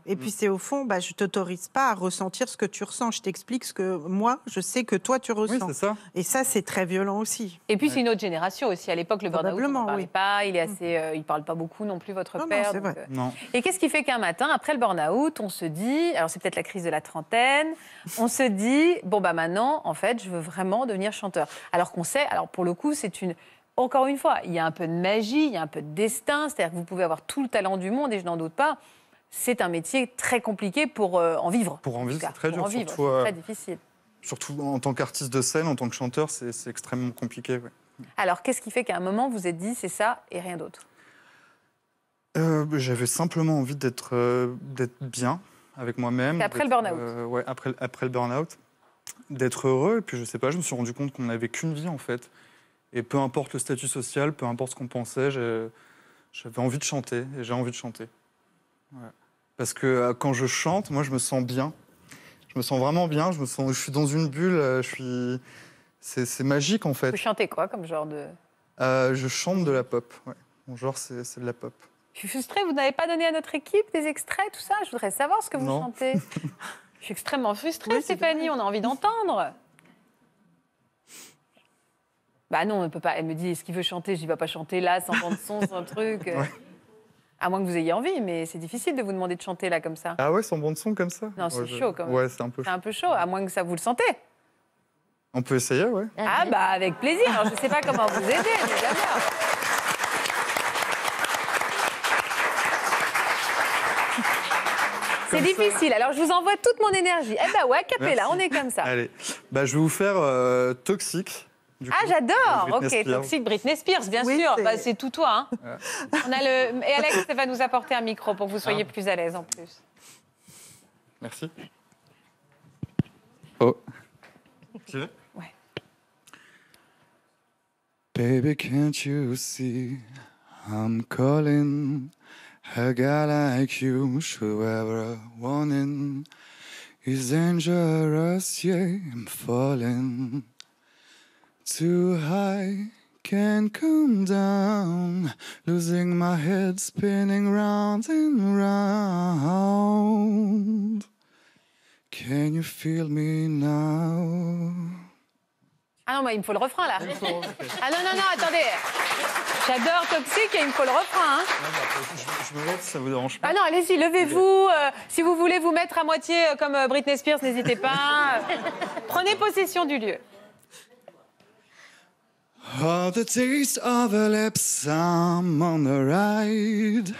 S5: Et puis mm. c'est au fond, bah, je t'autorise pas à ressentir ce que tu ressens. Je t'explique ce que moi, je sais que toi tu ressens. ça. Et ça, c'est très violent aussi. Et puis c'est
S4: une autre génération aussi. À l'époque, le burn-out, il ne parlait pas. Il est mm. assez, euh, parle pas beaucoup non plus votre père. Non, donc, vrai. Et qu'est-ce qui fait qu'un matin, après le burn-out, on se dit, alors c'est peut-être la crise de la trentaine, on se dit, bon bah maintenant, en fait, je veux vraiment devenir chanteur. Alors qu'on sait, alors pour le coup, c'est une encore une fois, il y a un peu de magie, il y a un peu de destin, c'est-à-dire que vous pouvez avoir tout le talent du monde, et je n'en doute pas. C'est un métier très compliqué pour euh, en vivre.
S2: Pour en vivre, c'est très dur, euh, très difficile. Surtout en tant qu'artiste de scène, en tant que chanteur, c'est extrêmement compliqué.
S4: Alors, qu'est-ce qui fait qu'à un moment, vous êtes dit, c'est ça et rien d'autre
S2: euh, J'avais simplement envie d'être bien avec moi-même. Après le burn-out Oui, après, après le burn-out d'être heureux. Et puis, je sais pas, je me suis rendu compte qu'on n'avait qu'une vie, en fait. Et peu importe le statut social, peu importe ce qu'on pensait, j'avais envie de chanter et j'ai envie de chanter. Parce que euh, quand je chante, moi, je me sens bien. Je me sens vraiment bien. Je me sens, je suis dans une bulle. Euh, je suis, c'est magique en fait. Vous
S4: chantez quoi comme genre
S2: de euh, Je chante de la pop. Ouais. Mon genre, c'est de la pop.
S4: Je suis frustrée. Vous n'avez pas donné à notre équipe des extraits, tout ça. Je voudrais savoir ce que vous chantez. Je suis extrêmement frustrée, Stéphanie, on a envie d'entendre. Bah non, on ne peut pas. Elle me dit, est-ce qu'il veut chanter Je dis, va pas chanter là, sans bande son, sans truc. À moins que vous ayez envie, mais c'est difficile de vous demander de chanter là comme ça.
S2: Ah ouais, sans bande son comme ça Non, c'est chaud quand même. Ouais, c'est un peu chaud. C'est un
S4: peu chaud, à moins que ça vous le sentez.
S2: On peut essayer, ouais.
S4: Ah bah avec plaisir. Alors, hein, je ne sais pas comment vous aider, mais C'est difficile. Alors je vous envoie toute mon énergie. Eh ben ouais, Capella, on est comme ça. Allez,
S2: bah, je vais vous faire euh, Toxique.
S4: Ah, j'adore Ok, toxique Britney Spears, bien sûr. Bah, c'est tout toi. Hein. On a le... Et Alex va nous apporter un micro pour que vous soyez ah. plus à l'aise en plus.
S2: Merci. Oh. Tu veux Ouais. Baby, can't you see I'm calling A guy like you should ever warning is dangerous, yeah, I'm falling too high, can't come down, losing my head, spinning round and round. Can you feel me now?
S4: Ah non, mais il me faut le refrain là. ah non, non, non, attendez. J'adore Toxic et il me faut le refrain. Hein.
S2: Bah, je, me ça vous dérange
S4: pas. Ah non, allez-y, levez-vous. Euh, si vous voulez vous mettre à moitié euh, comme euh, Britney Spears, n'hésitez pas. Prenez possession du lieu.
S2: Oh, the taste of her lips, I'm on the ride.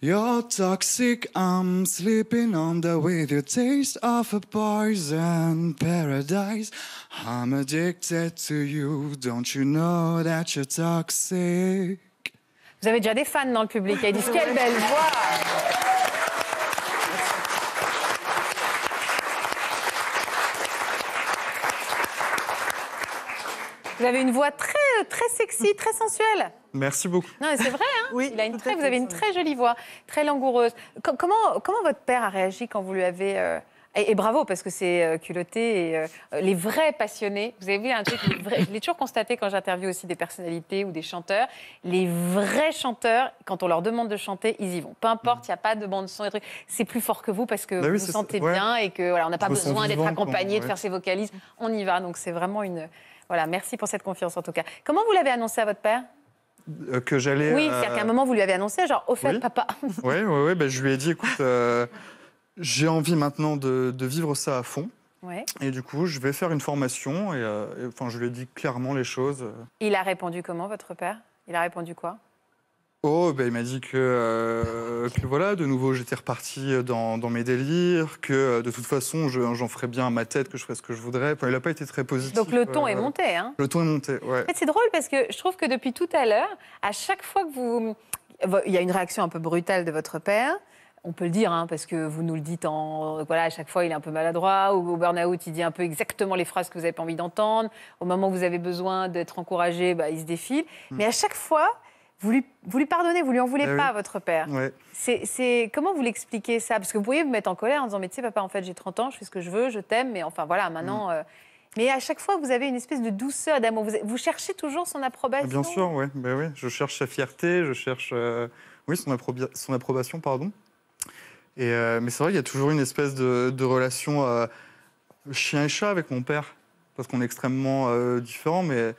S2: You're toxic, I'm sleeping on the with your taste of a poison paradise. I'm addicted to you, don't you know that you're toxic?
S4: Vous avez déjà des fans dans le public, ils disent quelle belle voix Vous avez une voix très, très sexy, très sensuelle. Merci beaucoup. Non, c'est vrai, hein oui, vous avez une très jolie voix, très langoureuse. comment, comment votre père a réagi quand vous lui avez... Euh, et, bravo, parce que c'est euh, culotté. Et, euh, les vrais passionnés, vous avez vu un truc, je l'ai toujours constaté quand j'interviewe aussi des personnalités ou des chanteurs, les vrais chanteurs, quand on leur demande de chanter, ils y vont. Peu importe, il n'y a pas de bande-son et trucs. C'est plus fort que vous parce que bah vous vous sentez bien et que voilà, on n'a pas besoin d'être accompagné, de faire ses vocalises. On y va. Donc c'est vraiment une, voilà, merci pour cette confiance en tout cas. Comment vous l'avez annoncé à votre père
S2: euh, que j'allais. Oui, euh, c'est-à-dire qu'à un
S4: moment, vous lui avez annoncé, genre, au fait, papa.
S2: Oui, oui, oui ben, je lui ai dit, écoute, euh, j'ai envie maintenant de, vivre ça à fond. Et du coup, je vais faire une formation. Et, et enfin, je lui ai dit clairement les choses.
S4: Il a répondu comment, votre père Il a répondu quoi
S2: Oh, ben, il m'a dit euh, que, voilà, de nouveau j'étais reparti euh, dans, mes délires, que euh, de toute façon hein, j'en ferais bien à ma tête, que je ferais ce que je voudrais. il n'a pas été très positif. Donc le ton est monté, hein. Le ton est monté, ouais. En fait,
S4: c'est drôle parce que je trouve que depuis tout à l'heure, à chaque fois que vous. Il y a une réaction un peu brutale de votre père. On peut le dire, hein, parce que vous nous le dites en. Voilà, à chaque fois, il est un peu maladroit. Ou au burn-out, il dit un peu exactement les phrases que vous n'avez pas envie d'entendre. Au moment où vous avez besoin d'être encouragé, bah, il se défile. Hmm. Mais à chaque fois, vous lui, pardonnez, vous lui en voulez eh pas, votre père. C'est, comment vous l'expliquez ça Parce que vous pourriez vous mettre en colère en disant, mais tu sais, papa, en fait, j'ai 30 ans, je fais ce que je veux, je t'aime, mais enfin, voilà, maintenant... Mm. Euh, mais à chaque fois, vous avez une espèce de douceur d'amour. Vous, vous, cherchez toujours son approbation
S2: Bien sûr, bah oui. Je cherche sa fierté, je cherche euh, oui, son, son, approbation. pardon. Et, euh, mais c'est vrai qu'il y a toujours une espèce de, de relation chien et chat avec mon père, parce qu'on est extrêmement différents, mais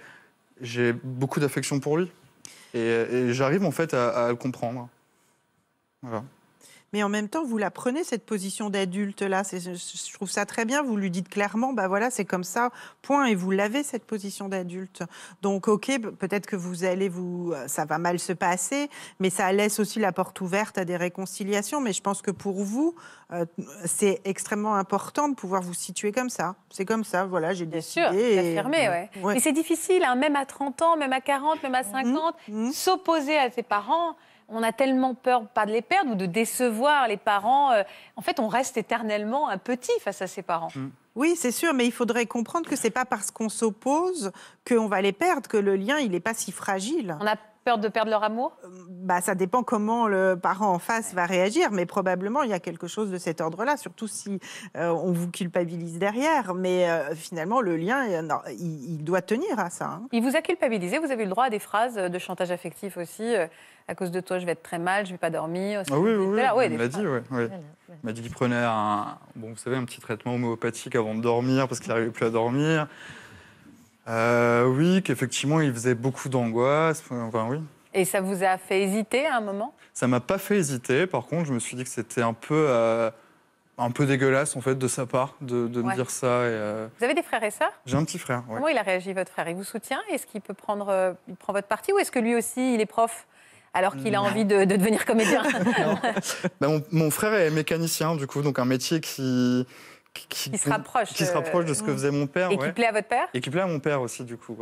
S2: j'ai beaucoup d'affection pour lui. Et, j'arrive en fait à, à le comprendre. Voilà
S5: mais en même temps, vous la prenez, cette position d'adulte-là. Je trouve ça très bien. Vous lui dites clairement, bah voilà, c'est comme ça, point. Et vous l'avez, cette position d'adulte. Donc, OK, peut-être que vous allez vous. Euh, ça va mal se passer, mais ça laisse aussi la porte ouverte à des réconciliations. Mais je pense que pour vous, euh, c'est extrêmement important de pouvoir vous situer comme ça. C'est comme ça, voilà, j'ai décidé. Bien sûr, et... affirmé, Mais c'est difficile, hein,
S4: même à 30 ans, même à 40, même à 50, mm-hmm. mm-hmm. s'opposer à ses parents on a tellement peur pas de les perdre ou de décevoir les parents. Euh, en fait, on reste éternellement un petit face à ses parents. Mm.
S5: Oui, c'est sûr, mais il faudrait comprendre que c'est pas parce qu'on s'oppose qu'on va les perdre, que le lien il n'est pas si fragile. On a peur de perdre leur amour euh, Bah, ça dépend comment le parent en face va réagir, mais probablement il y a quelque chose de cet ordre-là, surtout si euh, on vous culpabilise derrière. Mais finalement, le lien, il, doit tenir à ça. Hein.
S4: Il vous a culpabilisé. Vous avez le droit à des phrases de chantage affectif aussi à cause de toi, je vais être très mal, je ne vais pas dormir. Ah oui, il
S2: m'a dit, Il m'a dit qu'il prenait un, bon, vous savez, un petit traitement homéopathique avant de dormir parce qu'il n'arrivait plus à dormir. Euh, oui, qu'effectivement, il faisait beaucoup d'angoisse. Enfin, oui.
S4: Et ça vous a fait hésiter à un moment
S2: Ça m'a pas fait hésiter. Par contre, je me suis dit que c'était un peu, euh, un peu dégueulasse en fait de sa part de, me dire ça. Et, euh, Vous
S4: avez des frères et ça J'ai un
S2: petit frère. Comment il a
S4: réagi votre frère Il vous soutient Est-ce qu'il peut prendre, il prend votre parti ou est-ce que lui aussi il est prof alors qu'il a mm. envie de, devenir comédien
S2: bah, mon, frère est mécanicien, du coup, donc un métier qui. Qui, se rapproche. de ce que euh, faisait mon père. Et qui plaît à votre père Et qui plaît à mon père aussi, du coup,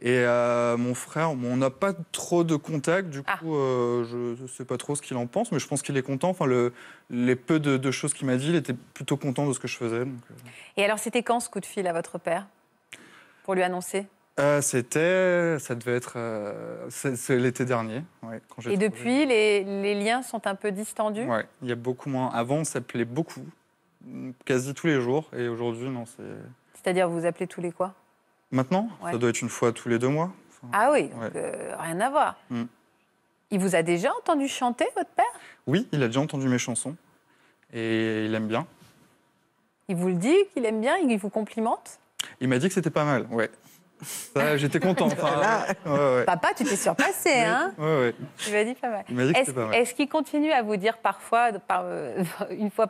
S2: Et euh, mon frère, on n'a pas trop de contact, du ah. coup, euh, je ne sais pas trop ce qu'il en pense, mais je pense qu'il est content. Enfin, les peu de, choses qu'il m'a dit, il était plutôt content de ce que je faisais.
S4: Et alors, c'était quand ce coup de fil à votre père Pour lui annoncer
S2: euh, c'était, ça devait être, euh, l'été dernier. quand Et depuis,
S4: les, liens sont un peu distendus Oui,
S2: il y a beaucoup moins. Avant, on s'appelait beaucoup, quasi tous les jours. Et aujourd'hui, non, c'est...
S4: C'est-à-dire, vous vous appelez tous les quoi Maintenant Ça
S2: doit être une fois tous les deux mois. ah oui, euh, rien à voir. Hmm.
S4: Il vous a déjà entendu chanter, votre père
S2: Oui, il a déjà entendu mes chansons. Et il aime bien.
S4: Il vous le dit qu'il aime bien, il vous complimente
S2: il m'a dit que c'était pas mal, ouais. J'étais content. Papa,
S4: tu t'es surpassé, hein dit pas mal. Est-ce qu'il continue à vous dire parfois, par, euh, une, fois,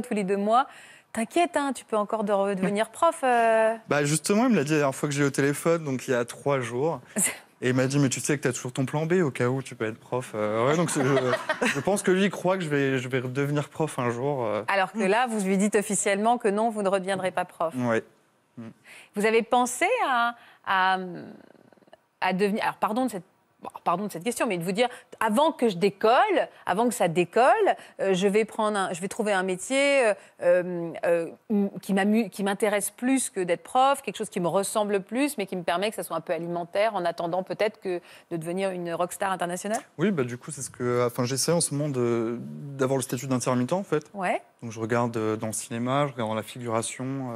S4: tous les deux mois, T'inquiète, hein, tu peux encore devenir prof. Euh.
S2: Bah justement, il me l'a dit la dernière fois que j'ai eu au téléphone, donc il y a trois jours. Et il m'a dit, mais tu sais que tu as toujours ton plan B au cas où tu peux être prof. Euh. ouais, donc je, pense que lui, il croit que je vais, je vais devenir prof un jour.
S4: Alors que là, vous lui dites officiellement que non, vous ne reviendrez pas prof. Ouais. Vous avez pensé à, à, devenir... Alors pardon de cette pardon de cette question, mais de vous dire, avant que je décolle, avant que ça décolle, euh, je, vais prendre un, je vais trouver un métier euh, euh, qui m'intéresse plus que d'être prof, quelque chose qui me ressemble plus, mais qui me permet que ça soit un peu alimentaire, en attendant peut-être que de devenir une rockstar internationale
S2: Oui, bah, du coup, c'est ce que... Enfin, j'essaie en ce moment d'avoir le statut d'intermittent, en fait. Ouais. Donc je regarde dans le cinéma, je regarde dans la figuration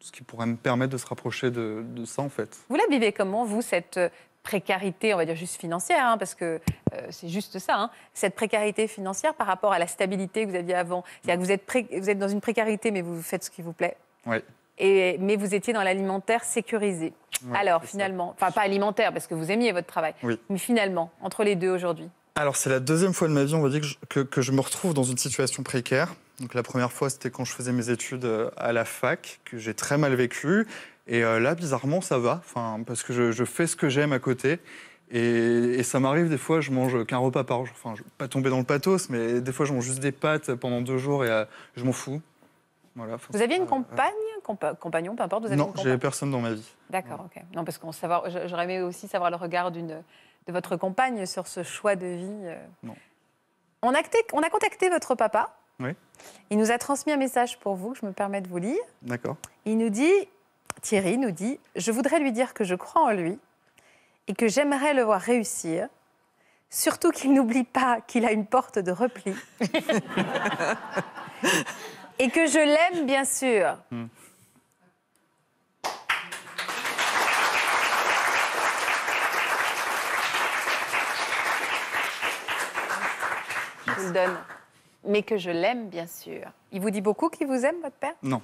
S2: ce qui pourrait me permettre de se rapprocher de, ça, en fait.
S4: Vous la vivez comment, vous, cette euh, précarité, on va dire juste financière, hein, parce que euh, c'est juste ça, hein, cette précarité financière par rapport à la stabilité que vous aviez avant. cest à que vous êtes, vous êtes dans une précarité, mais vous faites ce qui vous plaît. Oui. Et, mais vous étiez dans l'alimentaire sécurisé. Alors finalement, enfin pas alimentaire parce que vous aimiez votre travail, oui. mais finalement, entre les deux aujourd'hui.
S2: Alors c'est la deuxième fois de ma vie, on va dire, que, que je me retrouve dans une situation précaire la première fois, c'était quand je faisais mes études euh, à la fac, que j'ai très mal vécu. Et euh, là, bizarrement, ça va, enfin, parce que je, fais ce que j'aime à côté. Et, ça m'arrive des fois, je mange qu'un repas par jour. Enfin, ne vais pas tomber dans le pathos, mais des fois, je mange juste des pâtes pendant deux jours et euh, je m'en fous. Voilà, vous aviez une compagne,
S4: compagnon, peu importe. Vous avez non,
S2: personne dans ma vie.
S4: D'accord, ok. Non, parce qu'on savoir, j'aurais aimé aussi savoir le regard d'une de votre compagne sur ce choix de vie. Non. on a contacté votre papa il nous a transmis un message pour vous, que je me permets de vous lire. D'accord. Il nous dit, Thierry nous dit, je voudrais lui dire que je crois en lui et que j'aimerais le voir réussir. Surtout qu'il n'oublie pas qu'il a une porte de repli. et que je l'aime, bien sûr. Hmm. Je vous le donne mais que je l'aime, bien sûr. Il vous dit beaucoup qu'il vous aime, votre père
S1: Non.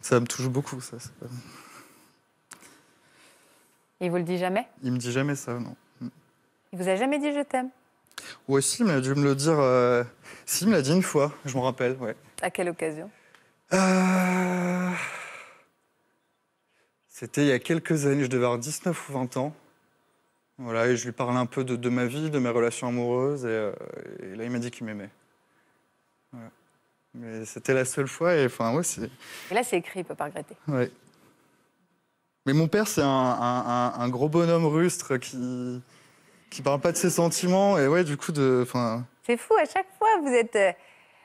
S2: Ça me touche beaucoup, ça.
S4: Il vous le dit jamais
S2: Il me dit jamais ça, non.
S4: Il vous a jamais dit je t'aime
S2: Oui, si, mais il a dû me le dire. Euh... Si, me l'a dit une fois, je m'en rappelle, ouais.
S4: À quelle occasion euh,
S2: C'était il y a quelques années, je devais avoir 19 ou 20 ans. Voilà, et je lui parle un peu de, de ma vie, de mes relations amoureuses, et, euh, là, il m'a dit qu'il m'aimait. Mais c'était la seule fois, et enfin, ouais, c'est...
S4: Et là, c'est écrit, il peut pas regretter.
S2: Ouais. Mais mon père, c'est un, un, gros bonhomme rustre qui ne parle pas de ses sentiments, et ouais, du coup, de...
S4: C'est fou, à chaque fois, vous êtes euh,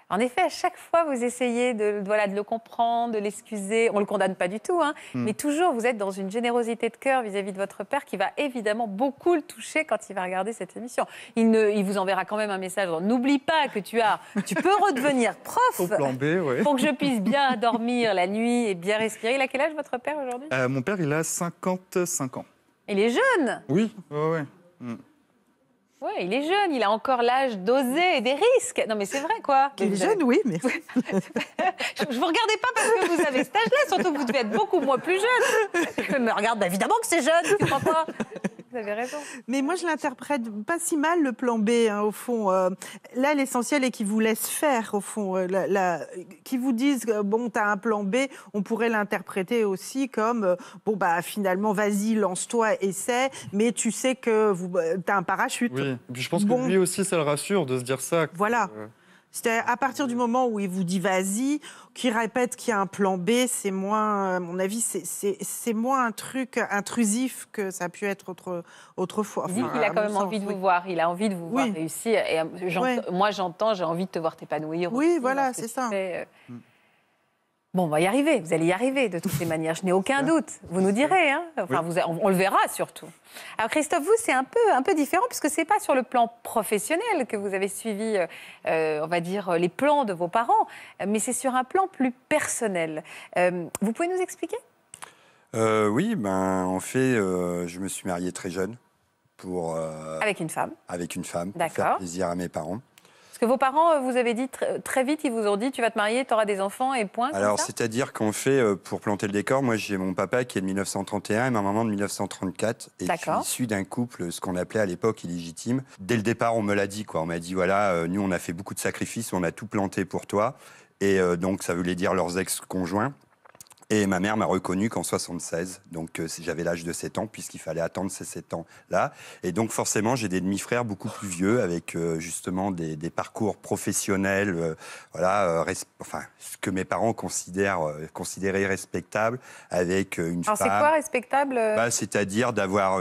S4: en effet, à chaque fois, vous essayez de, voilà, de le comprendre, de l'excuser. On ne le condamne pas du tout, hein. hmm. mais toujours, vous êtes dans une générosité de cœur vis-à-vis de votre père qui va évidemment beaucoup le toucher quand il va regarder cette émission. Il, ne, il vous enverra quand même un message N'oublie pas que tu, as, tu peux redevenir prof Faut pour que je puisse bien dormir la nuit et bien respirer. Il a quel âge votre père aujourd'hui
S2: euh, Mon père, il a 55 ans.
S4: Il est jeune
S2: Oui, hmm.
S4: Ouais, il est jeune, il a encore l'âge d'oser des risques. Non, mais c'est vrai, quoi. Il est jeune,
S2: oui, mais. je
S4: ne vous regardais pas parce que vous avez cet âge-là, surtout que vous devez être beaucoup moins plus jeune. Je me regarde, bah, évidemment que c'est
S5: jeune, tu crois pas mais moi, je l'interprète pas si mal, le plan B, hein, au fond. Euh. là, l'essentiel est qu'ils vous laissent faire, au fond. Euh, qu'ils vous disent, euh, bon, tu as un plan B, on pourrait l'interpréter aussi comme, bon, bah, finalement, vas-y, lance-toi, essaie, mais tu sais que bah, tu as un parachute. Oui, je pense que lui aussi, ça le rassure de se dire ça. Voilà. C'est à partir du moment où il vous dit vas-y, qu'il répète qu'il y a un plan B, c'est moins, euh, à mon avis, c'est moins un truc intrusif que ça a pu être autre, autrefois. dit il a quand même envie de vous
S4: voir, il a envie de vous voir réussir. Et euh, moi, j'entends, j'ai envie de te voir t'épanouir. Oui, voilà, c'est ça. Euh. Mm. Bon, on va y arriver, vous allez y arriver de toutes les manières, je n'ai aucun doute. Vous nous direz, hein. enfin, vous, on, le verra surtout. Alors Christophe, vous, c'est un peu, un peu différent puisque ce n'est pas sur le plan professionnel que vous avez suivi, euh, euh, on va dire, les plans de vos parents, mais c'est sur un plan plus personnel. Euh, vous pouvez nous expliquer
S3: Oui, ben, en fait, je me suis marié très jeune. Pour, avec une femme Avec une femme, pour faire plaisir à mes parents.
S4: Parce que vos parents euh, vous avaient dit très vite, ils vous ont dit tu vas te marier, tu auras des enfants et point.
S3: Alors c'est-à-dire qu'on fait, euh, pour planter le décor, moi j'ai mon papa qui est de 1931 et ma maman de 1934 et je suis issu d'un couple, ce qu'on appelait à l'époque illégitime. Dès le départ, on me l'a dit quoi. On m'a dit voilà, euh, nous on a fait beaucoup de sacrifices, on a tout planté pour toi. Et donc, ça voulait dire leurs ex-conjoints. Et ma mère m'a reconnu qu'en 76, donc euh, j'avais l'âge de 7 ans, puisqu'il fallait attendre ces 7 ans-là. Et donc forcément, j'ai des demi-frères beaucoup plus vieux, avec euh, justement des, des, parcours professionnels, euh, voilà, enfin, ce que mes parents considèrent, considéraient respectable, avec une Alors c'est quoi
S4: respectable bah,
S3: C'est-à-dire d'avoir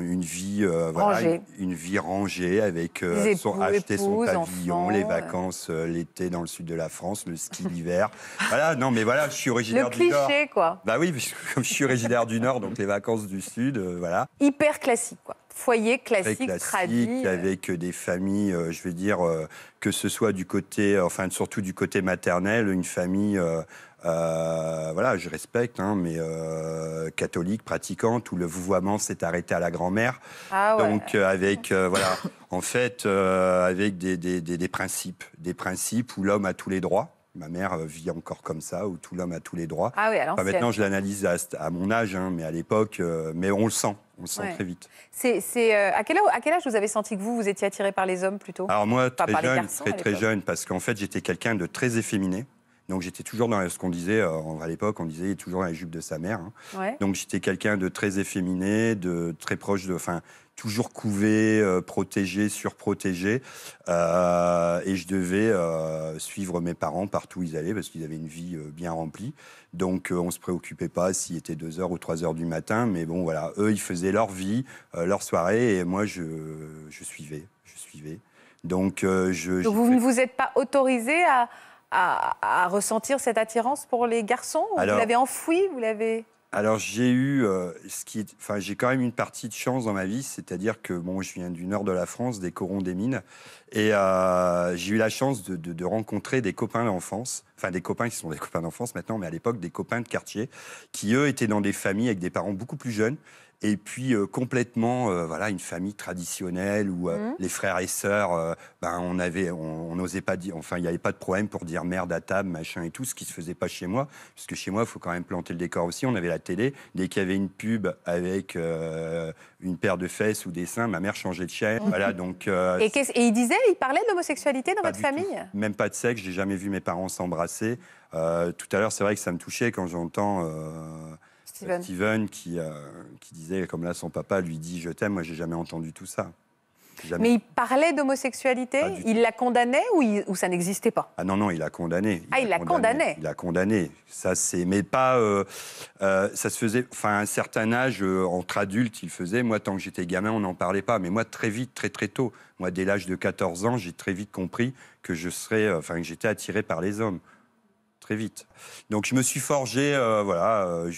S3: une vie... voilà, une, vie rangée, avec son, acheter son pavillon, les vacances l'été dans le sud de la France, le ski l'hiver. Voilà, non mais voilà, je suis originaire du quoi. Bah oui, comme je suis originaire du Nord, donc les vacances du Sud, euh, voilà.
S4: Hyper classique, quoi. Foyer classique, classique euh.
S3: Avec euh, des familles, je veux dire, que ce soit du côté, enfin surtout du côté maternel, une famille. voilà, je respecte, hein, mais catholique, pratiquante, où le vouvoiement s'est arrêté à la grand-mère.
S2: Ah donc,
S3: avec, voilà, en fait, avec des, des, des, principes, des principes où l'homme a tous les droits ma mère euh, vit encore comme ça, où tout l'homme a tous les droits. Ah alors maintenant, je l'analyse à, mon âge, hein, mais à l'époque, euh, mais on le sent, on le sent très vite.
S4: C'est, euh, à, quel, âge vous avez senti que vous, vous étiez attiré par les hommes plutôt
S2: Alors moi, Pas très jeune, très, jeune,
S3: parce qu'en fait, j'étais quelqu'un de très efféminé. Donc j'étais toujours dans ce qu'on disait, à l'époque, on disait, toujours dans la jupe de sa mère. Hein. Donc j'étais quelqu'un de très efféminé, de très proche de toujours couvé, euh, protégé, surprotégé. Euh, et je devais euh, suivre mes parents partout où ils allaient parce qu'ils avaient une vie bien remplie. Donc on ne se préoccupait pas s'il était 2h ou 3h du matin. Mais bon, voilà, eux, ils faisaient leur vie, leur soirée. Et moi, je, suivais. Je suivais. Donc, je,
S4: vous ne vous êtes pas autorisé à, ressentir cette attirance pour les garçons Vous l'avez enfoui Vous l'avez
S3: alors j'ai eu euh, ce qui, enfin j'ai quand même une partie de chance dans ma vie, c'est-à-dire que bon, je viens du nord de la France, des corons des mines, et euh, j'ai eu la chance de, de rencontrer des copains d'enfance, enfin des copains qui sont des copains d'enfance maintenant, mais à l'époque des copains de quartier, qui eux étaient dans des familles avec des parents beaucoup plus jeunes et puis euh, complètement euh, voilà une famille traditionnelle où euh, mmh. les frères et sœurs ben on avait on n'osait pas dire enfin il n'y avait pas de problème pour dire merde à table machin et tout ce qui se faisait pas chez moi puisque chez moi il faut quand même planter le décor aussi on avait la télé dès qu'il y avait une pub avec une paire de fesses ou des seins ma mère changeait de chaîne mmh. voilà donc et,
S4: il disait il parlait de l'homosexualité dans votre famille
S3: même pas de sexe j'ai jamais vu mes parents s'embrasser tout à l'heure c'est vrai que ça me touchait quand j'entends Steven, euh, qui, disait, comme là son papa lui dit je t'aime, moi j'ai jamais entendu tout ça. Mais il
S4: parlait d'homosexualité Il la condamnait ou, ça n'existait pas
S3: Ah non, non, il la condamné. ah, il la condamné Il la condamné. Ça, c'est... Mais pas... Euh, euh, ça se faisait... Enfin, à un certain âge, entre adultes, il faisait. Moi, tant que j'étais gamin, on n'en parlait pas. Mais moi, très vite, très très tôt, moi, dès l'âge de 14 ans, j'ai très vite compris que je serais... Enfin, que j'étais attiré par les hommes très vite. Donc je me suis forgé, euh, voilà voilà, euh,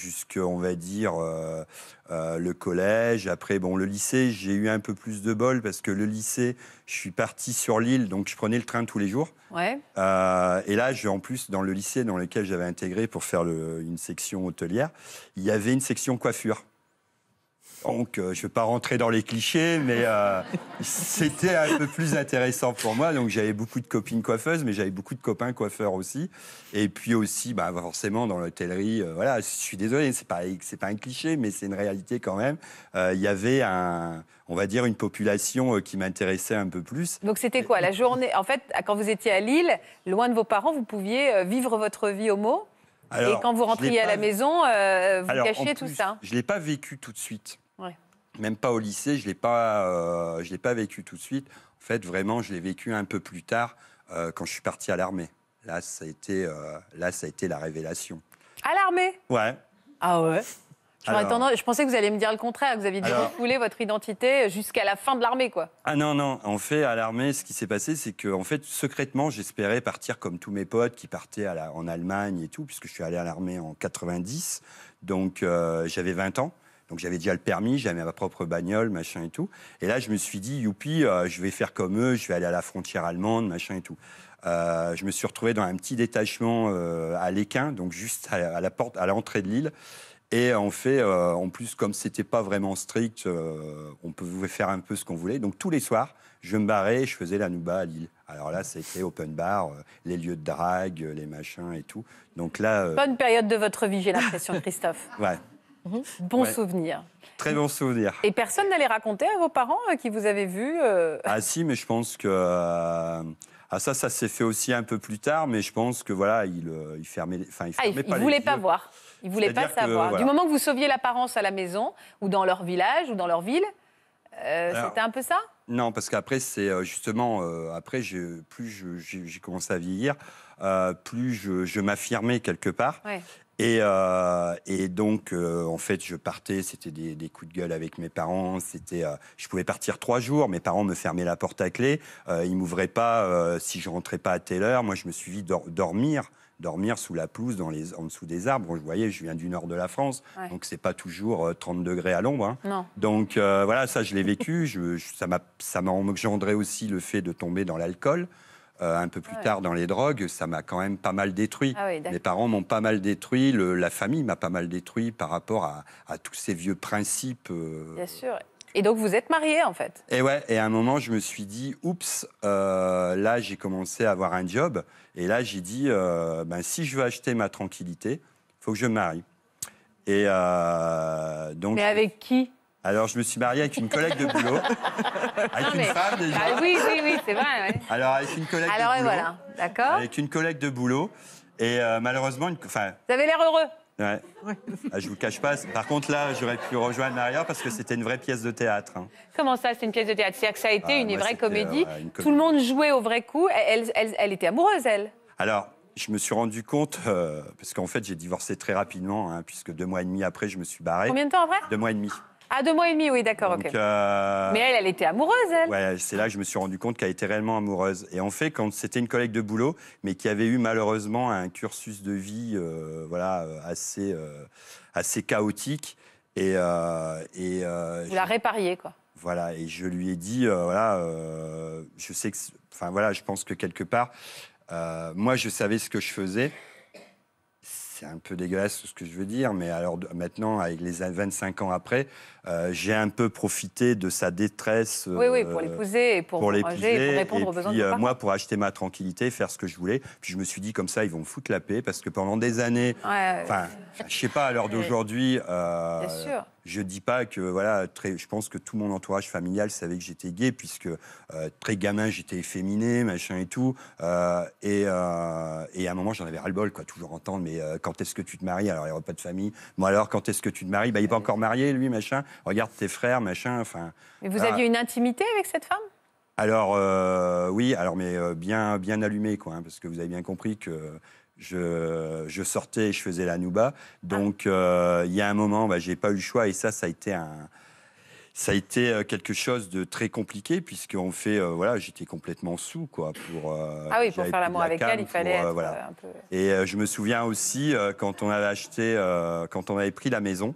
S3: on va dire euh, le collège. Après, bon, le lycée, j'ai eu un peu plus de bol parce que le lycée, je suis parti sur l'île, donc je prenais le train tous les jours. Ouais. et là, je, en plus, dans le lycée dans lequel j'avais intégré pour faire une section hôtelière, il y avait une section coiffure. Donc, je ne vais pas rentrer dans les clichés, mais euh, c'était un peu plus intéressant pour moi. Donc, j'avais beaucoup de copines coiffeuses, mais j'avais beaucoup de copains coiffeurs aussi. Et puis aussi, bah, forcément, dans l'hôtellerie, euh, voilà, je suis désolé, ce n'est pas, pas un cliché, mais c'est une réalité quand même. Euh, il y avait, un, on va dire, une population qui m'intéressait un peu plus.
S4: Donc, c'était quoi la journée En fait, quand vous étiez à Lille, loin de vos parents, vous pouviez vivre votre vie homo mot et quand vous rentriez à la maison, vous cachiez tout ça Je
S3: ne l'ai pas vécu tout de suite même pas au lycée, je ne l'ai pas, euh, je l'ai pas vécu tout de suite. En fait, vraiment, je l'ai vécu un peu plus tard, euh, quand je suis parti à l'armée. Là, ça a été, euh, là, ça a été la révélation. À l'armée Ouais. Ah ouais je
S4: pensais que vous alliez me dire le contraire, que vous aviez dû votre identité jusqu'à la fin de l'armée, quoi.
S3: Ah non, non. En fait, à l'armée, ce qui s'est passé, c'est que, en fait, secrètement, j'espérais partir comme tous mes potes qui partaient à en Allemagne et tout, puisque je suis allé à l'armée en 90, donc j'avais 20 ans. Donc j'avais déjà le permis, j'avais ma propre bagnole, machin et tout. Et là, je me suis dit, youpi, euh, je vais faire comme eux, je vais aller à la frontière allemande, machin et tout. Euh, je me suis retrouvé dans un petit détachement euh, à l'Équin, donc juste à, la porte, à l'entrée de l'île. Et en fait, en plus, comme c'était pas vraiment strict, on pouvait faire un peu ce qu'on voulait. Donc tous les soirs, je me barrais, je faisais la nouba à Lille. Alors là, c'était open bar, les lieux de drague, les machins et tout. Donc là, bonne
S4: période de votre vie, j'ai l'impression, Christophe. ouais. Mhm. Bon souvenir.
S3: Très bon souvenir.
S4: Et personne n'allait raconter à vos parents euh, qui vous avaient vu euh
S3: Ah si, mais je pense que... Euh, ah ça, ça s'est fait aussi un peu plus tard, mais je pense que voilà, il, il fermait, enfin il fermait ah, pas il voulait pas voir,
S4: il voulait pas savoir. Du moment que vous sauviez l'apparence à la maison, ou dans leur village, ou dans leur ville, c'était un peu ça
S3: Non, parce qu'après c'est justement après plus j'ai commencé à vieillir, plus je, m'affirmais quelque part, ouais. Et, euh, et, donc, euh, en fait, je partais, c'était des, coups de gueule avec mes parents. C'était, euh, je pouvais partir trois jours, mes parents me fermaient la porte à clé, ils m'ouvraient pas si je rentrais pas à telle heure. Moi, je me suis dit dormir, dormir sous la pelouse, dans les, en dessous des arbres. Vous voyez, je viens du nord de la France, donc donc c'est pas toujours 30 degrés à l'ombre. Hein. Donc voilà, ça, je l'ai vécu. ça m'a engendré aussi le fait de tomber dans l'alcool. Euh, un peu plus tard dans les drogues, ça m'a quand même pas mal détruit. Ah Mes parents m'ont pas mal détruit, la famille m'a pas mal détruit par rapport à, tous ces vieux principes. Euh,
S4: Bien sûr. Et donc vous êtes marié en fait
S3: Et ouais, et à un moment je me suis dit, oups, euh, là j'ai commencé à avoir un job, et là j'ai dit, ben, si je veux acheter ma tranquillité, il faut que je me marie. Et donc, Mais
S4: avec qui
S3: alors, je me suis marié avec une collègue de boulot.
S5: avec
S4: une femme, déjà. Ah oui, oui, oui, c'est vrai.
S3: Alors, avec une collègue Alors, de boulot. Alors,
S4: voilà, d'accord. Avec
S3: une collègue de boulot. Et euh, malheureusement, une... enfin... Vous avez l'air heureux. Ouais. ouais. Ah, je vous cache pas. Par contre, là, j'aurais pu rejoindre Maria parce que c'était une vraie pièce de théâtre. Hein.
S4: Comment ça, c'est une pièce de théâtre C'est-à-dire que ça a été ah, une vraie comédie. Euh, Tout le monde jouait au vrai coup. Elle, elle, était amoureuse, elle.
S3: Alors, je me suis rendu compte, euh, parce qu'en fait, j'ai divorcé très rapidement, hein, puisque deux mois et demi après, je me suis barré. Combien de temps, après? Deux mois et demi.
S4: Ah, deux mois et demi, oui, d'accord, ok.
S3: Euh, mais elle,
S4: elle était amoureuse, elle.
S3: Ouais, c'est là que je me suis rendu compte qu'elle était réellement amoureuse. Et en fait, quand c'était une collègue de boulot, mais qui avait eu malheureusement un cursus de vie euh, voilà, euh, assez, assez chaotique. Et, et, Vous
S4: la répariez, quoi.
S3: Voilà, et je lui ai dit, voilà, je sais que. Enfin, voilà, je pense que quelque part, moi, je savais ce que je faisais c'est un peu dégueulasse ce que je veux dire, mais alors maintenant, avec les 25 ans après, euh, j'ai un peu profité de sa détresse. pour euh, l'épouser
S4: et pour, pour répondre aux besoins euh, Moi,
S3: pour acheter ma tranquillité, faire ce que je voulais. Puis je me suis dit, comme ça, ils vont me foutre la paix parce que pendant des années, enfin, ne je sais pas, à l'heure d'aujourd'hui. Je ne Je dis pas que voilà, très, je pense que tout mon entourage familial savait que j'étais gay puisque très gamin j'étais efféminé, machin et tout. et, et, à un moment j'en avais ras-le-bol quoi, toujours entendre mais quand est-ce que tu te maries Alors aura pas de famille. Moi alors quand est-ce que tu te maries Bah il est pas encore marié lui machin regarde tes frères, machin. Enfin.
S4: Mais vous aviez ah. une intimité avec cette femme
S3: Alors euh, oui, alors mais euh, bien bien allumé quoi, hein, parce que vous avez bien compris que. Je, sortais et je faisais la nouba. Donc, ah. euh, il y a un moment, bah, j'ai pas eu le choix. Et ça, ça a été un, ça a été quelque chose de très compliqué puisqu'on fait voilà j'étais complètement sous quoi pour ah oui pour faire l'amour avec elle il fallait être un peu... et je me souviens aussi quand on avait acheté quand on avait pris la maison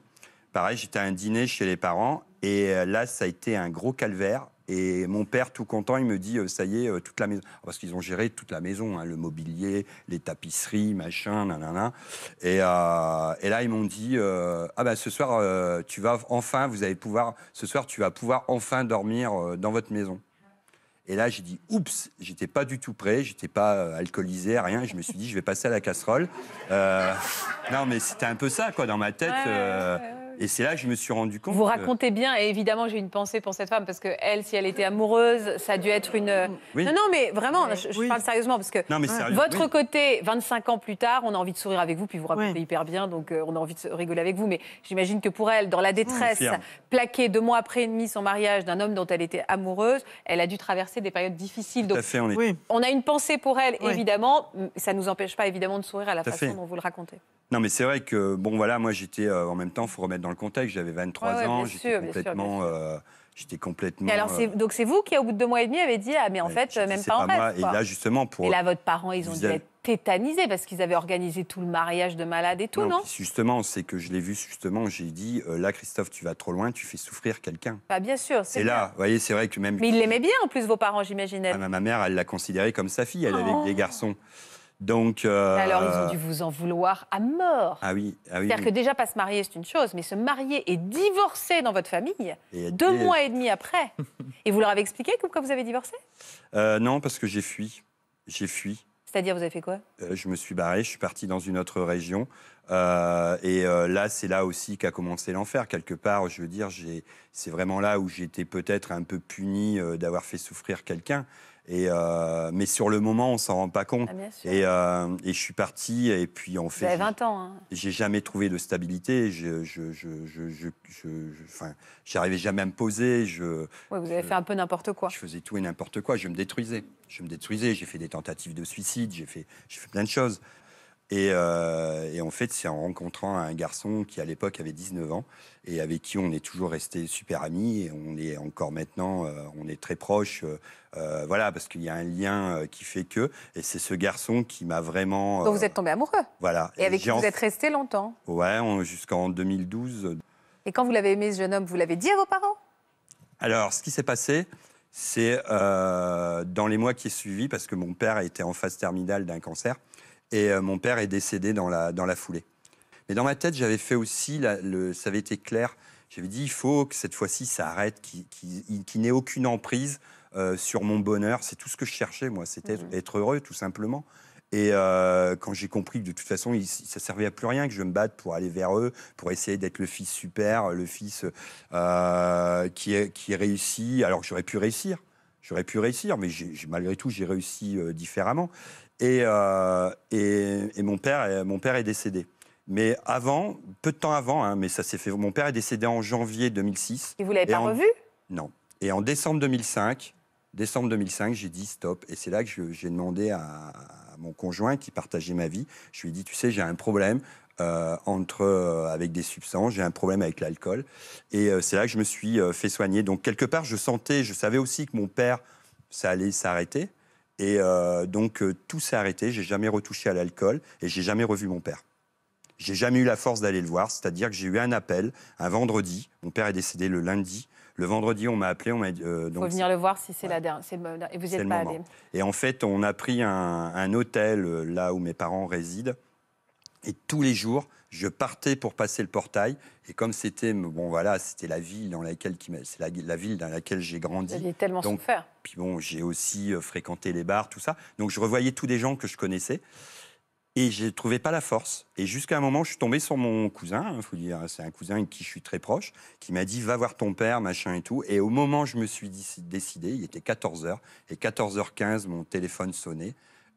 S3: pareil, j'étais à un dîner chez les parents et euh, là, ça a été un gros calvaire. Et mon père, tout content, il me dit euh, ça y est, euh, toute la maison. Parce qu'ils ont géré toute la maison, hein, le mobilier, les tapisseries, machin, nanana. Et, là, ils m'ont dit ah ben ce soir, tu vas enfin, vous allez pouvoir, ce soir, tu vas pouvoir enfin dormir dans votre maison. Et là, j'ai dit oups, j'étais pas du tout prêt, j'étais pas alcoolisé, rien. Je me suis dit je vais passer à la casserole. non, mais c'était un peu ça, quoi, dans ma tête. Et c'est là que je me suis rendu compte. Vous racontez
S4: bien, et évidemment, j'ai une pensée pour cette femme, parce que elle, si elle était amoureuse, ça a dû être une. Non, non, mais vraiment, je, parle sérieusement, parce que votre côté, 25 ans plus tard, on a envie de sourire avec vous, puis vous racontez hyper bien, donc euh, on a envie de rigoler avec vous. Mais j'imagine que pour elle, dans la détresse, plaquée deux mois après et demi son mariage d'un homme dont elle était amoureuse, elle a dû traverser des périodes difficiles. Donc, fait, on, est... on, a une pensée pour elle, évidemment. Ça ne nous empêche pas, évidemment, de sourire à la façon dont vous le racontez.
S3: Non, mais c'est vrai que, bon, voilà, moi, j'étais euh, en même temps, il faut remettre dans le contexte. J'avais 23 ans, j'étais complètement. Euh, j'étais complètement. Et alors, euh,
S4: donc c'est vous qui, au bout de deux mois et demi, avez dit ah mais en fait même pas, en moi. Et là
S3: justement pour. Et là votre
S4: parents ils ont dû être tétanisés parce qu'ils avaient organisé tout le mariage de malade et tout non,
S3: Justement c'est que je l'ai vu justement j'ai dit euh, là Christophe tu vas trop loin tu fais souffrir quelqu'un.
S4: Bah bien sûr. C'est là
S3: vous voyez c'est vrai que même. Mais il l'aimait
S4: bien en plus vos parents j'imaginais. Ah,
S3: ma mère elle l'a considéré comme sa fille elle avait oh. des garçons. Donc, euh, Alors, ils ont dû
S4: vous en vouloir à mort.
S3: Ah oui, ah oui. C'est-à-dire que déjà,
S4: pas se marier, c'est une chose, mais se marier et divorcer dans votre famille, deux mois et demi après. et vous leur avez expliqué pourquoi vous avez divorcé
S3: euh, Non, parce que j'ai fui. J'ai fui.
S4: C'est-à-dire, vous avez fait quoi
S3: euh, Je me suis barré, je suis parti dans une autre région. et là, c'est là aussi qu'a commencé l'enfer. Quelque part, je veux dire, c'est vraiment là où j'étais peut-être un peu puni d'avoir fait souffrir quelqu'un. Euh, mais sur le moment, on s'en rend pas compte. Ah, euh, et, je suis parti, et puis on fait. Vous avez 20 ans. Hein. J'ai jamais trouvé de stabilité. Je, n'arrivais j'arrivais jamais à me poser.
S4: vous avez fait un peu n'importe quoi. Je
S3: faisais tout et n'importe quoi. Je me détruisais. Je me détruisais. J'ai fait des tentatives de suicide. J'ai fait, j'ai fait plein de choses. Euh, et, en fait, c'est en rencontrant un garçon qui, à l'époque, avait 19 ans et avec qui on est toujours resté super amis. Et on est encore maintenant, euh, on est très proches. Euh, voilà, parce qu'il y a un lien qui fait que. Et c'est ce garçon qui m'a vraiment. Donc vous êtes tombé amoureux. Voilà. Et, avec qui vous êtes
S4: resté longtemps.
S3: Ouais, jusqu'en 2012.
S4: Et quand vous l'avez aimé, ce jeune homme, vous l'avez dit à vos parents
S3: Alors, ce qui s'est passé, c'est dans les mois qui ont suivi, parce que mon père était en phase terminale d'un cancer. Et euh, mon père est décédé dans la, dans la foulée. Mais dans ma tête, j'avais fait aussi, ça avait été clair, j'avais dit, il faut que cette fois-ci, ça arrête, qu'il n'ait aucune emprise euh, sur mon bonheur. C'est tout ce que je cherchais, moi, c'était mhm. être heureux, tout simplement. Et euh, quand j'ai compris que de toute façon, il, ça servait à plus rien que je me batte pour aller vers eux, pour essayer d'être le fils super, le fils qui, est, qui réussit, alors que j'aurais pu réussir. J'aurais pu réussir, mais malgré tout, j'ai réussi différemment. Euh, et, et, mon, père, est, mon père est décédé. Mais avant, peu de temps avant, hein, mais ça s'est fait. Mon père est décédé en janvier 2006.
S4: Et vous l'avez
S1: pas revu
S3: Non. Et en décembre 2005, décembre 2005, j'ai dit stop. Et c'est là que j'ai demandé à, mon conjoint qui partageait ma vie. Je lui ai dit, tu sais, j'ai un problème. Euh, entre euh, avec des substances, j'ai un problème avec l'alcool et c'est là que je me suis fait soigner. Donc quelque part, je sentais, je savais aussi que mon père, ça allait s'arrêter, et euh, donc euh, tout s'est arrêté, j'ai jamais retouché à l'alcool et j'ai jamais revu mon père. J'ai jamais eu la force d'aller le voir, c'est-à-dire que j'ai eu un appel un vendredi, mon père est décédé le lundi. Le vendredi, on m'a appelé, on m'a euh, donc, Faut venir
S4: le voir si c'est la dernière. Et vous êtes pas allé.
S3: Et en fait, on a pris un hôtel là où mes parents résident et tous les jours, je partais pour passer le portail. Et comme c'était, bon voilà, c'était la ville dans laquelle, c'est la, ville dans laquelle j'ai grandi. Il est tellement souffert. Puis bon, j'ai aussi euh, fréquenté les bars, tout ça. Donc je revoyais tous des gens que je connaissais. Et je ne trouvais pas la force. Et jusqu'à un moment, je suis tombé sur mon cousin, il hein, faut dire, c'est un cousin avec qui je suis très proche, qui m'a dit Va voir ton père, machin et tout. Et au moment où je me suis décidé, il était 14h, et 14h15, mon téléphone sonnait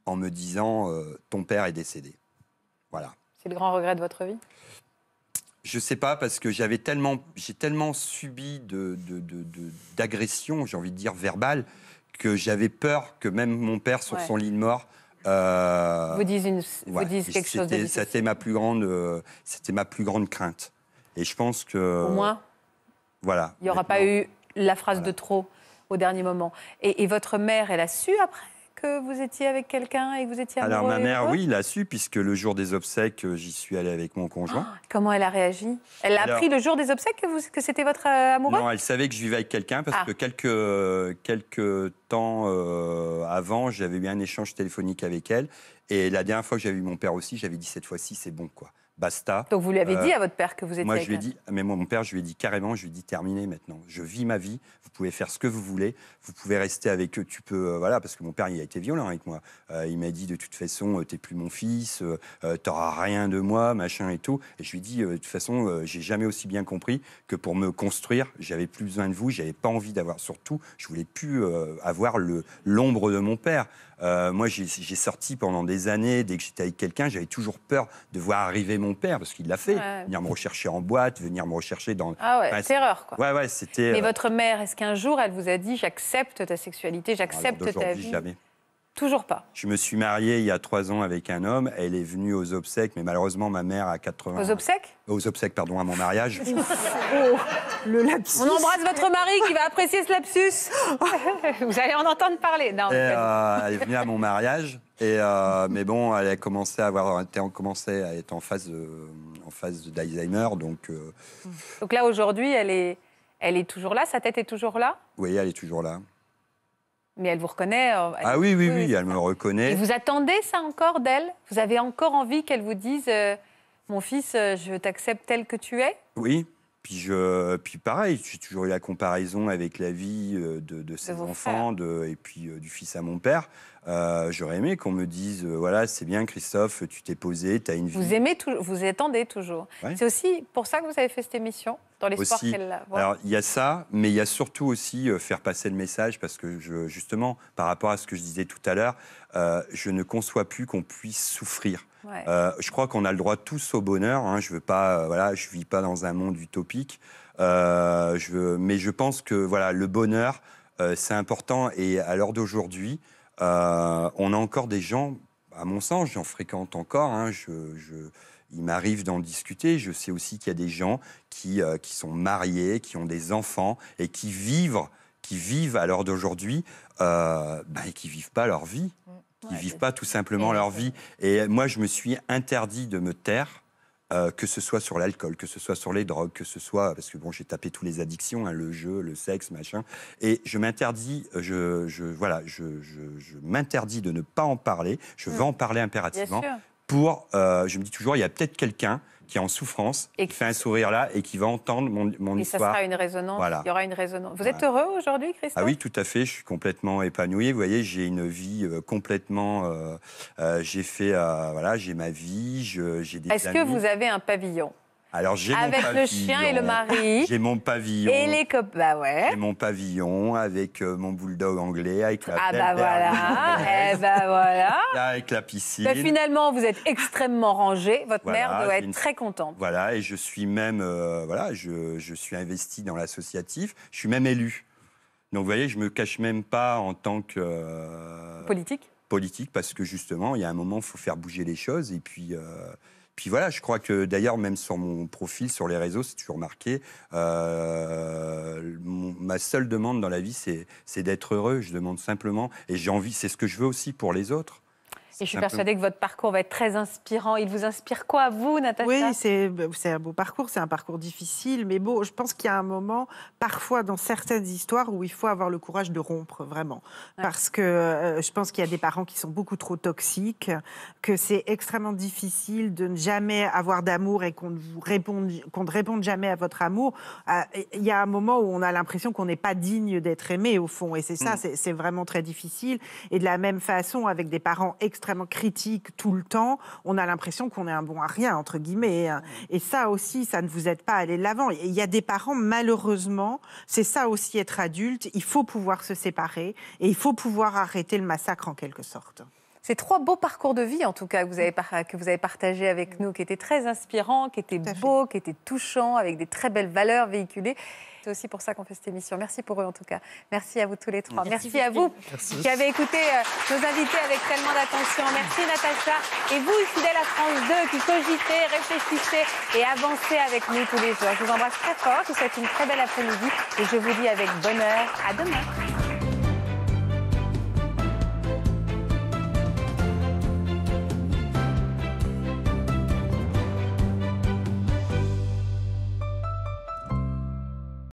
S3: en me disant euh, Ton père est décédé.
S4: C'est le grand regret de votre vie
S3: je ne sais pas parce que j'avais tellement, j'ai tellement subi d'agressions, j'ai envie de dire verbales, que j'avais peur que même mon père sur son lit de mort euh, vous
S4: dise, quelque chose. C'était
S3: ma plus grande, euh, c'était ma plus grande crainte. Et je pense que au moins, voilà,
S4: il n'y aura pas eu la phrase de trop au dernier moment. et votre mère, elle a su après que vous étiez avec quelqu'un et que vous étiez amoureux Alors ma mère, oui,
S3: l'a su puisque le jour des obsèques, euh, j'y suis allé avec mon conjoint. Ah,
S4: comment elle a réagi Elle a appris le jour des obsèques que, c'était votre euh, amour Non,
S3: elle savait que je vivais avec quelqu'un parce ah. que quelques, quelques temps euh, avant, j'avais eu un échange téléphonique avec elle. Et la dernière fois que j'avais vu mon père aussi, j'avais dit cette fois-ci, c'est bon quoi basta. Donc vous lui avez dit euh, à votre
S4: père que vous étiez. Moi, je lui ai dit,
S3: mais moi, mon père, je lui ai dit carrément, je lui ai dit terminé maintenant. Je vis ma vie. Vous pouvez faire ce que vous voulez. Vous pouvez rester avec eux. Tu peux, euh, voilà, parce que mon père, il a été violent avec moi. Euh, il m'a dit de toute façon, t'es plus mon fils. T'auras rien de moi, machin et tout. Et je lui ai dit de toute façon, j'ai jamais aussi bien compris que pour me construire, j'avais plus besoin de vous. J'avais pas envie d'avoir, surtout, je voulais plus avoir le l'ombre de mon père. Euh, moi, j'ai sorti pendant des années, dès que j'étais avec quelqu'un, j'avais toujours peur de voir arriver mon père, parce qu'il l'a fait, venir me rechercher en boîte, venir me rechercher dans... Ah ouais, terreur, quoi. Ouais, ouais, c'était... Mais euh, votre
S4: mère, est-ce qu'un jour, elle vous a dit, j'accepte ta sexualité, j'accepte ta vie Toujours pas.
S3: Je me suis marié il y a trois ans avec un homme. Elle est venue aux obsèques, mais malheureusement, ma mère a 80. Aux obsèques Aux obsèques, pardon, à mon mariage.
S4: Oh, le lapsus. On embrasse votre mari qui va apprécier ce lapsus. Vous allez en entendre parler. Non, euh, elle est venue à
S3: mon mariage. Et euh, mais bon, elle a commencé à avoir a commencé à être en phase, euh, en phase d'Alzheimer, donc.
S4: Donc là aujourd'hui, elle est, elle est toujours là. Sa tête est toujours là.
S3: Oui, elle est toujours là.
S4: Mais elle vous reconnaît. Euh,
S3: ah oui, oui, oui, elle me reconnaît. Et vous
S4: attendez ça encore d'elle Vous avez encore envie qu'elle vous dise euh, Mon fils, euh, je t'accepte tel que tu es
S3: Oui. Puis, je, puis pareil, j'ai toujours eu la comparaison avec la vie de, ses enfants et puis du fils à mon père. Euh, j'aurais aimé qu'on me dise, euh, voilà, c'est bien Christophe, tu t'es posé, tu as une vie.
S4: Vous aimez, vous attendez toujours. C'est aussi pour ça que vous avez fait cette émission dans l'espoir aussi, qu'elle. Alors
S3: il y a ça, mais il y a surtout aussi euh, faire passer le message parce que justement, par rapport à ce que je disais tout à l'heure, je ne conçois plus qu'on puisse souffrir. je crois qu'on a le droit tous au bonheur. Hein. je veux pas, voilà, je vis pas dans un monde utopique. mais je pense que voilà, le bonheur, c'est important et à l'heure d'aujourd'hui. Euh, on a encore des gens, à mon sens, j'en fréquente encore. Hein, il m'arrive d'en discuter. Je sais aussi qu'il y a des gens euh, qui, sont mariés, qui ont des enfants et qui vivent, qui vivent à l'heure d'aujourd'hui, euh, bah, et qui ne vivent pas leur vie, qui vivent pas tout simplement leur vie. Et moi, je me suis interdit de me taire euh, que ce soit sur l'alcool, que ce soit sur les drogues, que ce soit parce que bon, j'ai tapé toutes les addictions, hein, le jeu, le sexe, machin, et je m'interdis, euh, je, voilà, je, m'interdis de ne pas en parler. Je hmm. vais en parler impérativement pour. Euh, je me dis toujours, il y a peut-être quelqu'un qui est en souffrance, et qui fait un sourire là et qui va entendre mon, histoire. Et ça sera une
S4: résonance. Il y aura une résonance. Vous êtes heureux aujourd'hui, Christophe Ah oui,
S3: tout à fait. Je suis complètement épanoui. Vous voyez, j'ai une vie euh, complètement. Euh, euh, j'ai fait. voilà, j'ai ma vie. J'ai des. Est-ce que vous
S4: avez un pavillon
S3: alors j'ai avec le chien et le
S4: mari. J'ai
S3: mon pavillon. Et les
S4: copains, bah ouais. J'ai mon
S3: pavillon avec euh, mon bulldog anglais, avec la ah bah, eh bah
S4: voilà, et bah voilà.
S3: avec la piscine. Bah, finalement,
S4: vous êtes extrêmement rangé. Votre mère doit être très contente.
S3: Voilà, et je suis même, euh, voilà, je, je suis investi dans l'associatif. Je suis même élu. Donc vous voyez, je me cache même pas en tant que euh, politique. Politique, parce que justement, il y a un moment, il faut faire bouger les choses, et puis. Puis voilà, je crois que d'ailleurs, même sur mon profil, sur les réseaux, si tu remarquais, ma seule demande dans la vie, c'est d'être heureux. Je demande simplement, et j'ai envie, c'est ce que je veux aussi pour les autres.
S4: Et je suis persuadée que votre parcours va être très inspirant. Il vous inspire quoi, vous,
S5: Nathalie Oui, bah, c'est un beau parcours, c'est un parcours difficile, mais bon, je pense qu'il y a un moment, parfois dans certaines histoires, où il faut avoir le courage de rompre, vraiment. Parce que euh, je pense qu'il y a des parents qui sont beaucoup trop toxiques, que c'est extrêmement difficile de ne jamais avoir d'amour et qu'on ne réponde, qu'on ne réponde jamais à votre amour. Euh, il y a un moment où on a l'impression qu'on n'est pas digne d'être aimé, au fond. Et c'est ça, mm. c'est vraiment très difficile. Et de la même façon, avec des parents extrêmement critique tout le temps, on a l'impression qu'on est un bon à rien, entre guillemets. Hein. Et ça aussi, ça ne vous aide pas à aller de l'avant. Il y a des parents, malheureusement, c'est ça aussi être adulte, il faut pouvoir se séparer et il faut pouvoir arrêter le massacre en quelque sorte.
S4: Ces trois beaux parcours de vie, en tout cas, que vous avez, que vous avez partagé avec nous, qui étaient très inspirants, qui étaient beaux, qui étaient touchants, avec des très belles valeurs véhiculées. C'est aussi pour ça qu'on fait cette émission. Merci pour eux en tout cas. Merci à vous tous les trois. Merci, à vous qui avez écouté euh, nos invités avec tellement d'attention. Merci Natacha. Et vous, fidèles la France 2, qui cogitez, réfléchissez et avancez avec nous tous les jours. Je vous embrasse très fort. Je vous souhaite une très belle après-midi et je vous dis avec bonheur à demain.